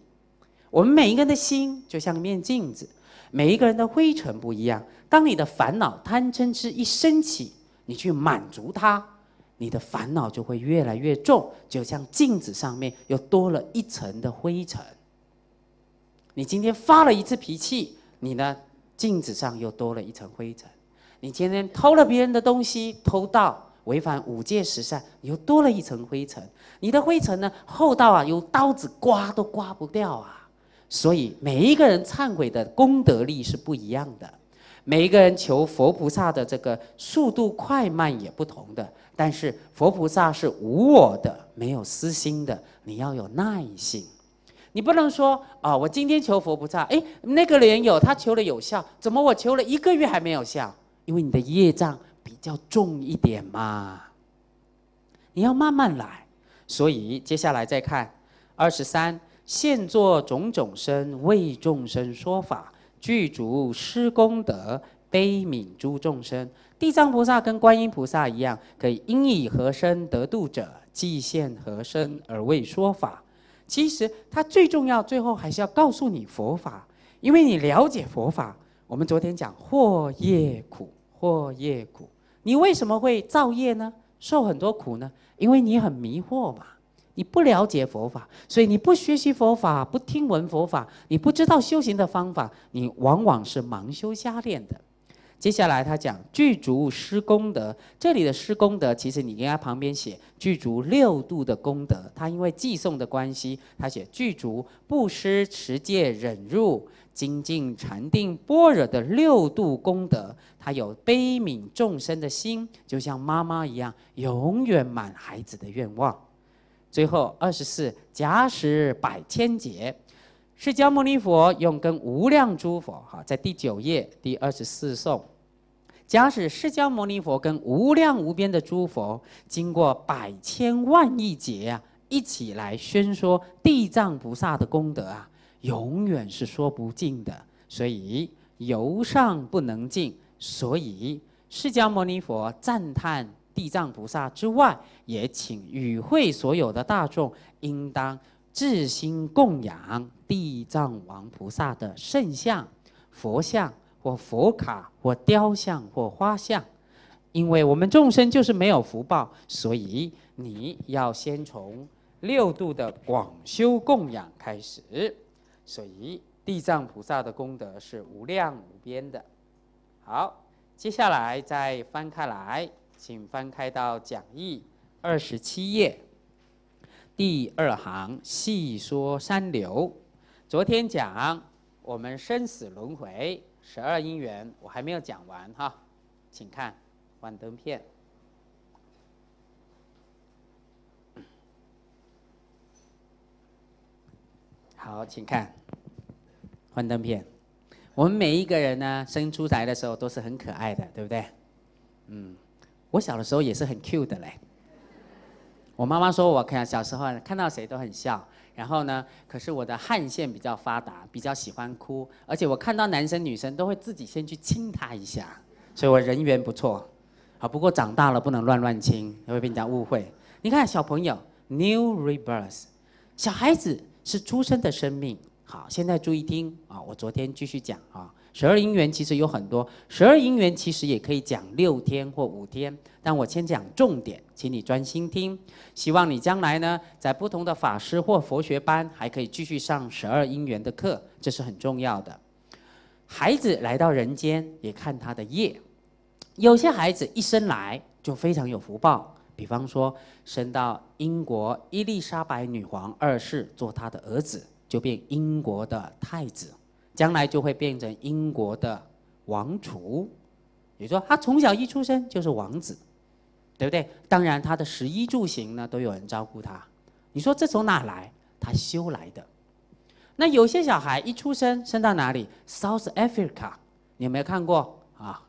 我们每一个人的心就像一面镜子，每一个人的灰尘不一样。当你的烦恼、贪嗔痴一升起，你去满足它。你的烦恼就会越来越重，就像镜子上面又多了一层的灰尘。你今天发了一次脾气，你呢镜子上又多了一层灰尘；你今天偷了别人的东西，偷盗违反五戒十善，又多了一层灰尘。你的灰尘呢厚到啊，用刀子刮都刮不掉啊。所以每一个人忏悔的功德力是不一样的。每一个人求佛菩萨的这个速度快慢也不同的，但是佛菩萨是无我的，没有私心的。你要有耐心，你不能说啊，我今天求佛菩萨，哎，那个人有他求了有效，怎么我求了一个月还没有效？因为你的业障比较重一点嘛，你要慢慢来。所以接下来再看二十三，现作种种身为众生说法。具足施功德，悲悯诸众生。地藏菩萨跟观音菩萨一样，可以因以何身得度者，即现何身而为说法。其实他最重要，最后还是要告诉你佛法，因为你了解佛法。我们昨天讲，或业苦，或业苦，你为什么会造业呢？受很多苦呢？因为你很迷惑嘛。你不了解佛法，所以你不学习佛法，不听闻佛法，你不知道修行的方法，你往往是盲修瞎练的。接下来他讲具足施功德，这里的施功德，其实你应该旁边写具足六度的功德。他因为寄送的关系，他写具足布施、持戒、忍辱、精进、禅定、般若的六度功德。他有悲悯众生的心，就像妈妈一样，永远满孩子的愿望。最后二十四，假使百千劫，释迦牟尼佛用跟无量诸佛哈，在第九页第二十四颂，假使释迦牟尼佛跟无量无边的诸佛，经过百千万亿劫啊，一起来宣说地藏菩萨的功德啊，永远是说不尽的。所以由上不能尽，所以释迦牟尼佛赞叹。地藏菩萨之外，也请与会所有的大众应当至心供养地藏王菩萨的圣像、佛像或佛卡或雕像或花像，因为我们众生就是没有福报，所以你要先从六度的广修供养开始。所以地藏菩萨的功德是无量无边的。好，接下来再翻开来。请翻开到讲义二十七页，第二行“细说三流”。昨天讲我们生死轮回十二因缘，我还没有讲完哈。请看幻灯片。好，请看幻灯片。我们每一个人呢，生出来的时候都是很可爱的，对不对？嗯。我小的时候也是很 Q 的嘞，我妈妈说我看小时候看到谁都很笑，然后呢，可是我的汗腺比较发达，比较喜欢哭，而且我看到男生女生都会自己先去亲他一下，所以我人缘不错。好，不过长大了不能乱乱亲，会被人家误会。你看小朋友，New Rebirth，小孩子是出生的生命。好，现在注意听啊，我昨天继续讲啊。十二因缘其实有很多，十二因缘其实也可以讲六天或五天，但我先讲重点，请你专心听。希望你将来呢，在不同的法师或佛学班还可以继续上十二因缘的课，这是很重要的。孩子来到人间也看他的业，有些孩子一生来就非常有福报，比方说生到英国伊丽莎白女皇二世做他的儿子，就变英国的太子。将来就会变成英国的王储，也就说他从小一出生就是王子，对不对？当然他的食衣住行呢都有人照顾他，你说这从哪来？他修来的。那有些小孩一出生生到哪里？South Africa，你有没有看过啊？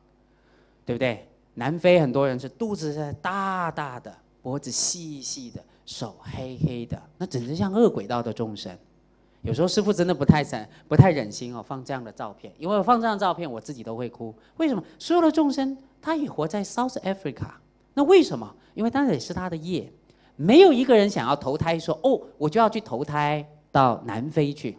对不对？南非很多人是肚子是大大的，脖子细细的，手黑黑的，那简直像饿鬼道的众生。有时候师傅真的不太忍，不太忍心哦，放这样的照片，因为放这张照片我自己都会哭。为什么？所有的众生他也活在 South Africa，那为什么？因为那也是他的业，没有一个人想要投胎说哦，我就要去投胎到南非去。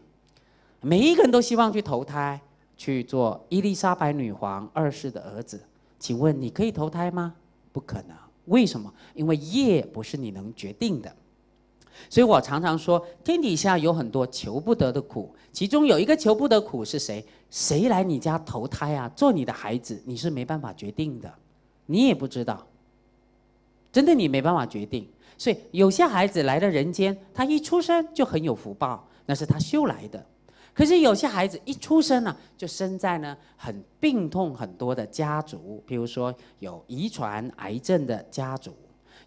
每一个人都希望去投胎去做伊丽莎白女皇二世的儿子，请问你可以投胎吗？不可能。为什么？因为业不是你能决定的。所以我常常说，天底下有很多求不得的苦，其中有一个求不得苦是谁？谁来你家投胎啊？做你的孩子，你是没办法决定的，你也不知道。真的，你没办法决定。所以有些孩子来到人间，他一出生就很有福报，那是他修来的。可是有些孩子一出生呢，就生在呢很病痛很多的家族，比如说有遗传癌症的家族。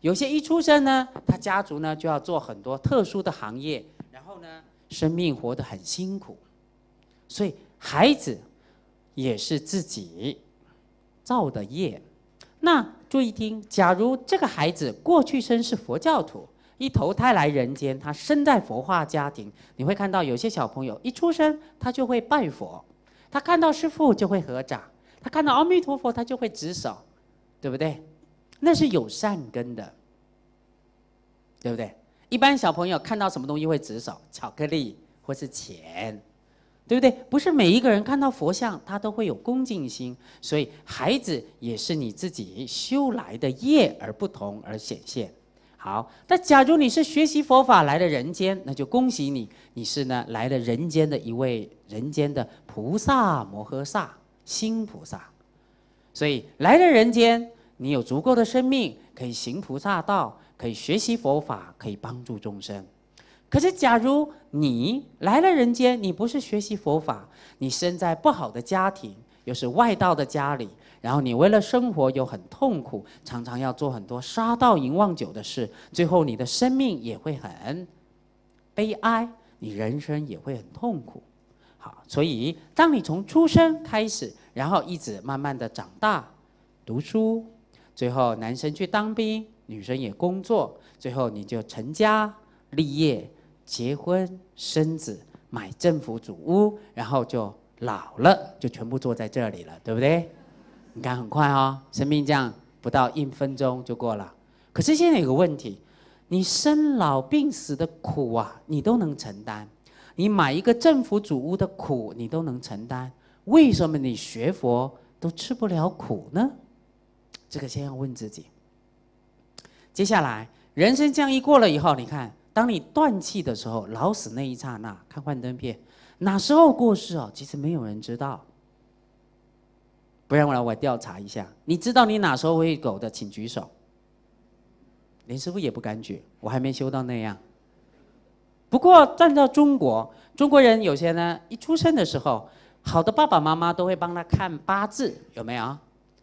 有些一出生呢，他家族呢就要做很多特殊的行业，然后呢，生命活得很辛苦，所以孩子也是自己造的业。那注意听，假如这个孩子过去生是佛教徒，一投胎来人间，他生在佛化家庭，你会看到有些小朋友一出生他就会拜佛，他看到师父就会合掌，他看到阿弥陀佛他就会执手，对不对？那是有善根的，对不对？一般小朋友看到什么东西会指手，巧克力或是钱，对不对？不是每一个人看到佛像，他都会有恭敬心。所以孩子也是你自己修来的业而不同而显现。好，那假如你是学习佛法来了人间，那就恭喜你，你是呢来了人间的一位人间的菩萨摩诃萨，新菩萨。所以来了人间。你有足够的生命，可以行菩萨道，可以学习佛法，可以帮助众生。可是，假如你来了人间，你不是学习佛法，你生在不好的家庭，又是外道的家里，然后你为了生活又很痛苦，常常要做很多杀盗淫妄酒的事，最后你的生命也会很悲哀，你人生也会很痛苦。好，所以当你从出生开始，然后一直慢慢的长大，读书。最后，男生去当兵，女生也工作。最后，你就成家立业、结婚生子、买政府主屋，然后就老了，就全部坐在这里了，对不对？你看，很快哦，生命这样不到一分钟就过了。可是现在有个问题：你生老病死的苦啊，你都能承担；你买一个政府主屋的苦，你都能承担。为什么你学佛都吃不了苦呢？这个先要问自己。接下来，人生降一过了以后，你看，当你断气的时候，老死那一刹那，看幻灯片，哪时候过世哦？其实没有人知道。不然我来，我调查一下。你知道你哪时候喂狗的？请举手。林师傅也不敢举，我还没修到那样。不过，站到中国中国人有些呢，一出生的时候，好的爸爸妈妈都会帮他看八字，有没有？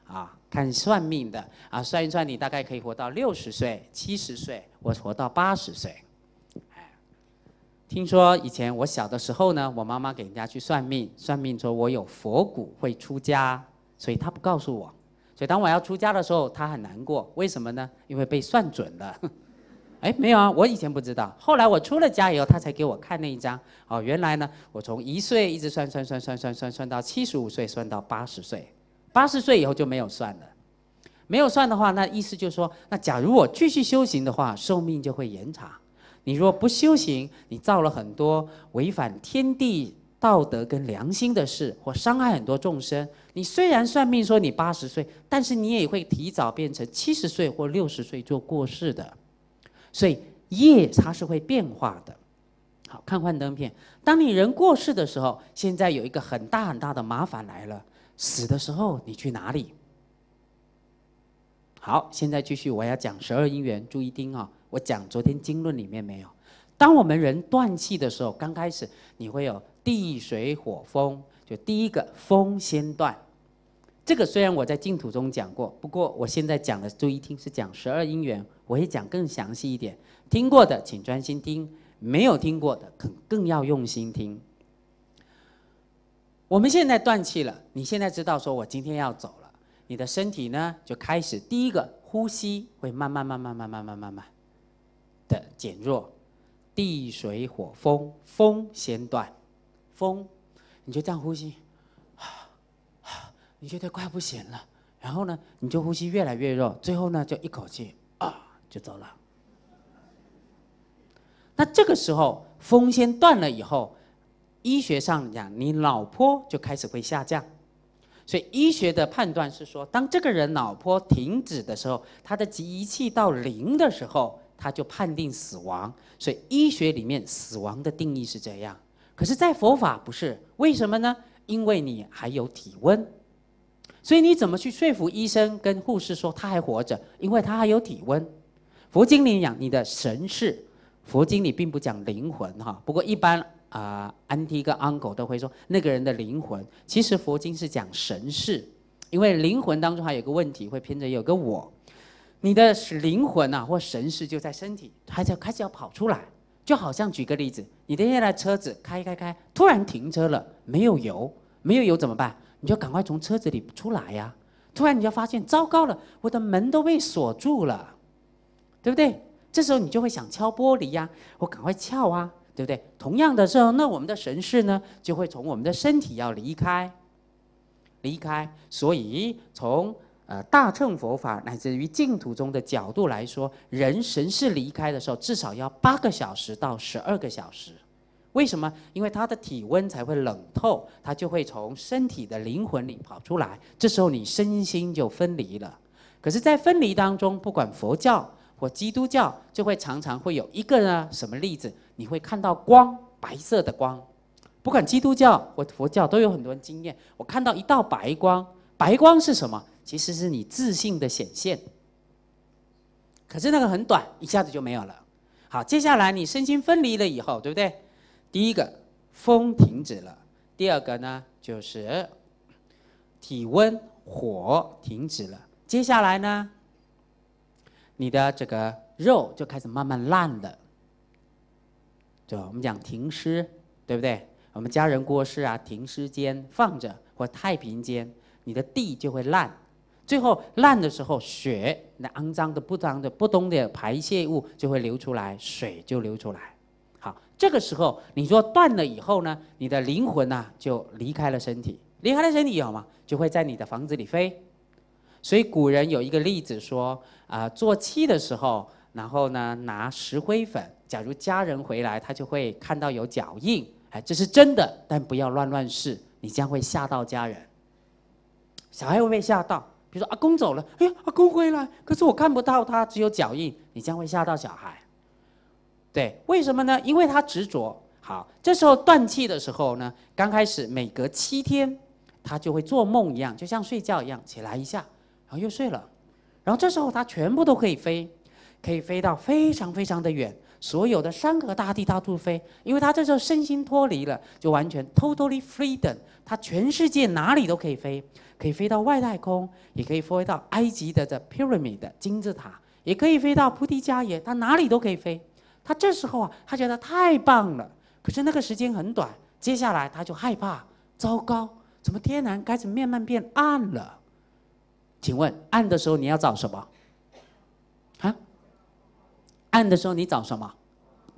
啊。看算命的啊，算一算你大概可以活到六十岁、七十岁，我活到八十岁。哎，听说以前我小的时候呢，我妈妈给人家去算命，算命说我有佛骨会出家，所以她不告诉我。所以当我要出家的时候，她很难过。为什么呢？因为被算准了。哎，没有啊，我以前不知道。后来我出了家以后，她才给我看那一张。哦，原来呢，我从一岁一直算算算算算算算到七十五岁，算到八十岁。八十岁以后就没有算了。没有算的话，那意思就是说，那假如我继续修行的话，寿命就会延长；你若不修行，你造了很多违反天地道德跟良心的事，或伤害很多众生，你虽然算命说你八十岁，但是你也会提早变成七十岁或六十岁做过世的。所以业它是会变化的。好，看幻灯片。当你人过世的时候，现在有一个很大很大的麻烦来了。死的时候你去哪里？好，现在继续，我要讲十二因缘，注意听啊！我讲昨天经论里面没有。当我们人断气的时候，刚开始你会有地水火风，就第一个风先断。这个虽然我在净土中讲过，不过我现在讲的注意听是讲十二因缘，我会讲更详细一点。听过的请专心听，没有听过的更更要用心听。我们现在断气了，你现在知道说我今天要走了，你的身体呢就开始第一个呼吸会慢慢慢慢慢慢慢慢慢的减弱，地水火风，风先断，风，你就这样呼吸，啊，你觉得快不行了，然后呢你就呼吸越来越弱，最后呢就一口气啊就走了。那这个时候风先断了以后。医学上讲，你脑波就开始会下降，所以医学的判断是说，当这个人脑波停止的时候，他的仪器到零的时候，他就判定死亡。所以医学里面死亡的定义是这样。可是，在佛法不是？为什么呢？因为你还有体温，所以你怎么去说服医生跟护士说他还活着？因为他还有体温。佛经里讲你的神识，佛经里并不讲灵魂哈。不过一般。啊，安迪跟 uncle 都会说，那个人的灵魂，其实佛经是讲神事，因为灵魂当中还有个问题，会偏着有个我，你的灵魂啊，或神识就在身体，它就开始要跑出来，就好像举个例子，你的那台车子开开开，突然停车了，没有油，没有油怎么办？你就赶快从车子里出来呀，突然你就发现，糟糕了，我的门都被锁住了，对不对？这时候你就会想敲玻璃呀，我赶快撬啊。对不对？同样的时候，那我们的神识呢，就会从我们的身体要离开，离开。所以从呃大乘佛法乃至于净土中的角度来说，人神识离开的时候，至少要八个小时到十二个小时。为什么？因为他的体温才会冷透，他就会从身体的灵魂里跑出来。这时候你身心就分离了。可是，在分离当中，不管佛教。或基督教就会常常会有一个呢什么例子，你会看到光白色的光，不管基督教或佛教都有很多人经验，我看到一道白光，白光是什么？其实是你自信的显现。可是那个很短，一下子就没有了。好，接下来你身心分离了以后，对不对？第一个，风停止了；第二个呢，就是体温火停止了。接下来呢？你的这个肉就开始慢慢烂了。对吧？我们讲停尸，对不对？我们家人过世啊，停尸间放着或太平间，你的地就会烂，最后烂的时候，血那肮脏的、不脏的、不东的排泄物就会流出来，水就流出来。好，这个时候你说断了以后呢，你的灵魂呐就离开了身体，离开了身体有吗？就会在你的房子里飞。所以古人有一个例子说。啊，做漆的时候，然后呢，拿石灰粉。假如家人回来，他就会看到有脚印，哎，这是真的。但不要乱乱试，你将会吓到家人。小孩会被吓到，比如说阿公走了，哎，阿公回来，可是我看不到他，只有脚印，你将会吓到小孩。对，为什么呢？因为他执着。好，这时候断气的时候呢，刚开始每隔七天，他就会做梦一样，就像睡觉一样，起来一下，然后又睡了。然后这时候他全部都可以飞，可以飞到非常非常的远，所有的山河大地到都飞，因为他这时候身心脱离了，就完全 totally freedom，他全世界哪里都可以飞，可以飞到外太空，也可以飞到埃及的这 pyramid 金字塔，也可以飞到菩提伽耶，他哪里都可以飞。他这时候啊，他觉得太棒了。可是那个时间很短，接下来他就害怕，糟糕，怎么天蓝开始慢慢变暗了？请问暗的时候你要找什么？啊？暗的时候你找什么？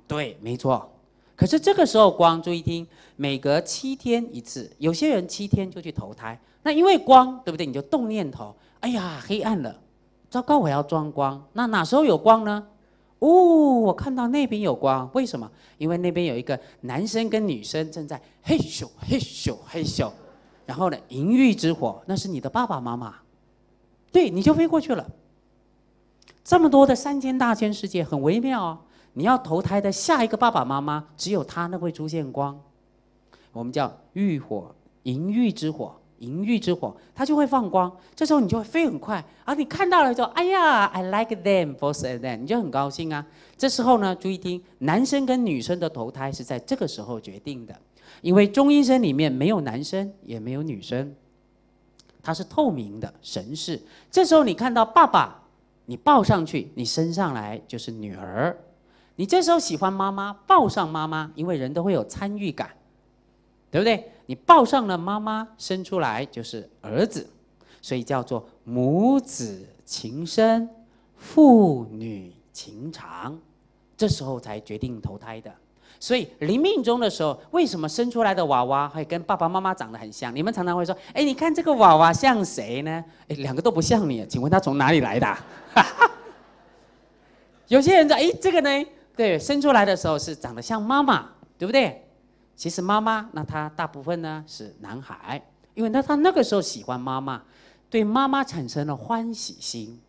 对，没错。可是这个时候光，注意听，每隔七天一次。有些人七天就去投胎。那因为光，对不对？你就动念头，哎呀，黑暗了，糟糕，我要装光。那哪时候有光呢？哦，我看到那边有光。为什么？因为那边有一个男生跟女生正在嘿咻嘿咻嘿咻。然后呢，淫欲之火，那是你的爸爸妈妈。对，你就飞过去了。这么多的三千大千世界很微妙啊！你要投胎的下一个爸爸妈妈，只有他那会出现光，我们叫欲火、淫欲之火、淫欲之火，他就会放光。这时候你就会飞很快，而你看到了就哎呀，I like them, for s e and them，你就很高兴啊。这时候呢，注意听，男生跟女生的投胎是在这个时候决定的，因为中医生里面没有男生，也没有女生。它是透明的神事，这时候你看到爸爸，你抱上去，你生上来就是女儿，你这时候喜欢妈妈，抱上妈妈，因为人都会有参与感，对不对？你抱上了妈妈，生出来就是儿子，所以叫做母子情深，父女情长，这时候才决定投胎的。所以临命中的时候，为什么生出来的娃娃会跟爸爸妈妈长得很像？你们常常会说：“哎，你看这个娃娃像谁呢？”哎，两个都不像你，请问他从哪里来的？有些人说：“哎，这个呢，对，生出来的时候是长得像妈妈，对不对？”其实妈妈，那他大部分呢是男孩，因为那他那个时候喜欢妈妈，对妈妈产生了欢喜心。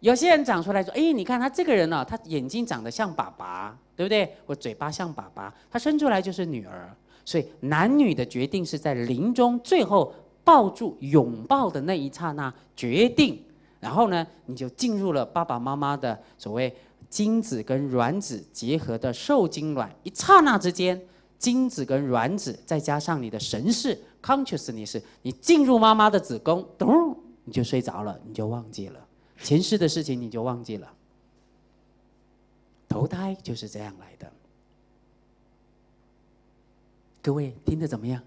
有些人长出来说：“哎，你看他这个人呢，他眼睛长得像爸爸。”对不对？我嘴巴像爸爸，他生出来就是女儿，所以男女的决定是在临终最后抱住拥抱的那一刹那决定。然后呢，你就进入了爸爸妈妈的所谓精子跟卵子结合的受精卵，一刹那之间，精子跟卵子再加上你的神识 consciousness，你进入妈妈的子宫，咚，你就睡着了，你就忘记了前世的事情，你就忘记了。投胎就是这样来的，各位听得怎么样？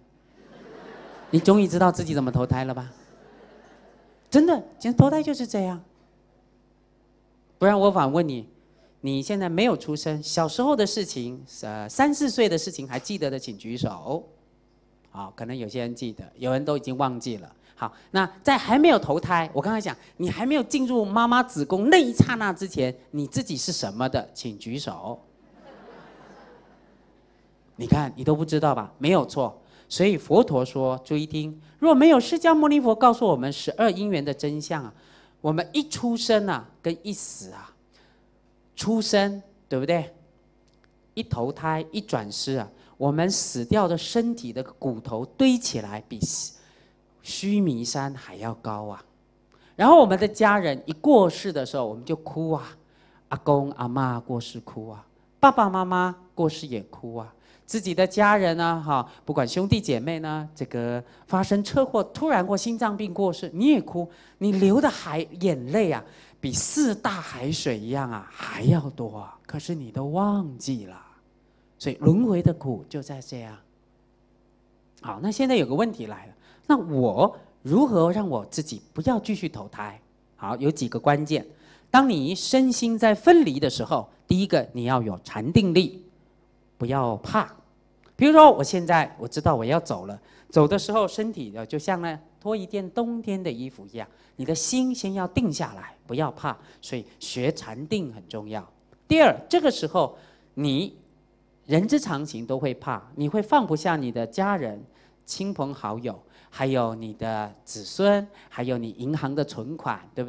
你终于知道自己怎么投胎了吧？真的，其实投胎就是这样。不然我反问你，你现在没有出生，小时候的事情，呃，三四岁的事情还记得的，请举手。好，可能有些人记得，有人都已经忘记了。好，那在还没有投胎，我刚才讲，你还没有进入妈妈子宫那一刹那之前，你自己是什么的？请举手。你看，你都不知道吧？没有错。所以佛陀说：“注意听，如果没有释迦牟尼佛告诉我们十二因缘的真相啊，我们一出生啊，跟一死啊，出生对不对？一投胎，一转世啊，我们死掉的身体的骨头堆起来比。”须弥山还要高啊！然后我们的家人一过世的时候，我们就哭啊，阿公阿妈过世哭啊，爸爸妈妈过世也哭啊，自己的家人呢，哈，不管兄弟姐妹呢，这个发生车祸，突然或心脏病过世，你也哭，你流的海眼泪啊，比四大海水一样啊还要多啊，可是你都忘记了，所以轮回的苦就在这样。好，那现在有个问题来了。那我如何让我自己不要继续投胎？好，有几个关键。当你身心在分离的时候，第一个你要有禅定力，不要怕。比如说，我现在我知道我要走了，走的时候身体的就像呢脱一件冬天的衣服一样，你的心先要定下来，不要怕。所以学禅定很重要。第二，这个时候你人之常情都会怕，你会放不下你的家人、亲朋好友。还有你的子孙，还有你银行的存款，对不对？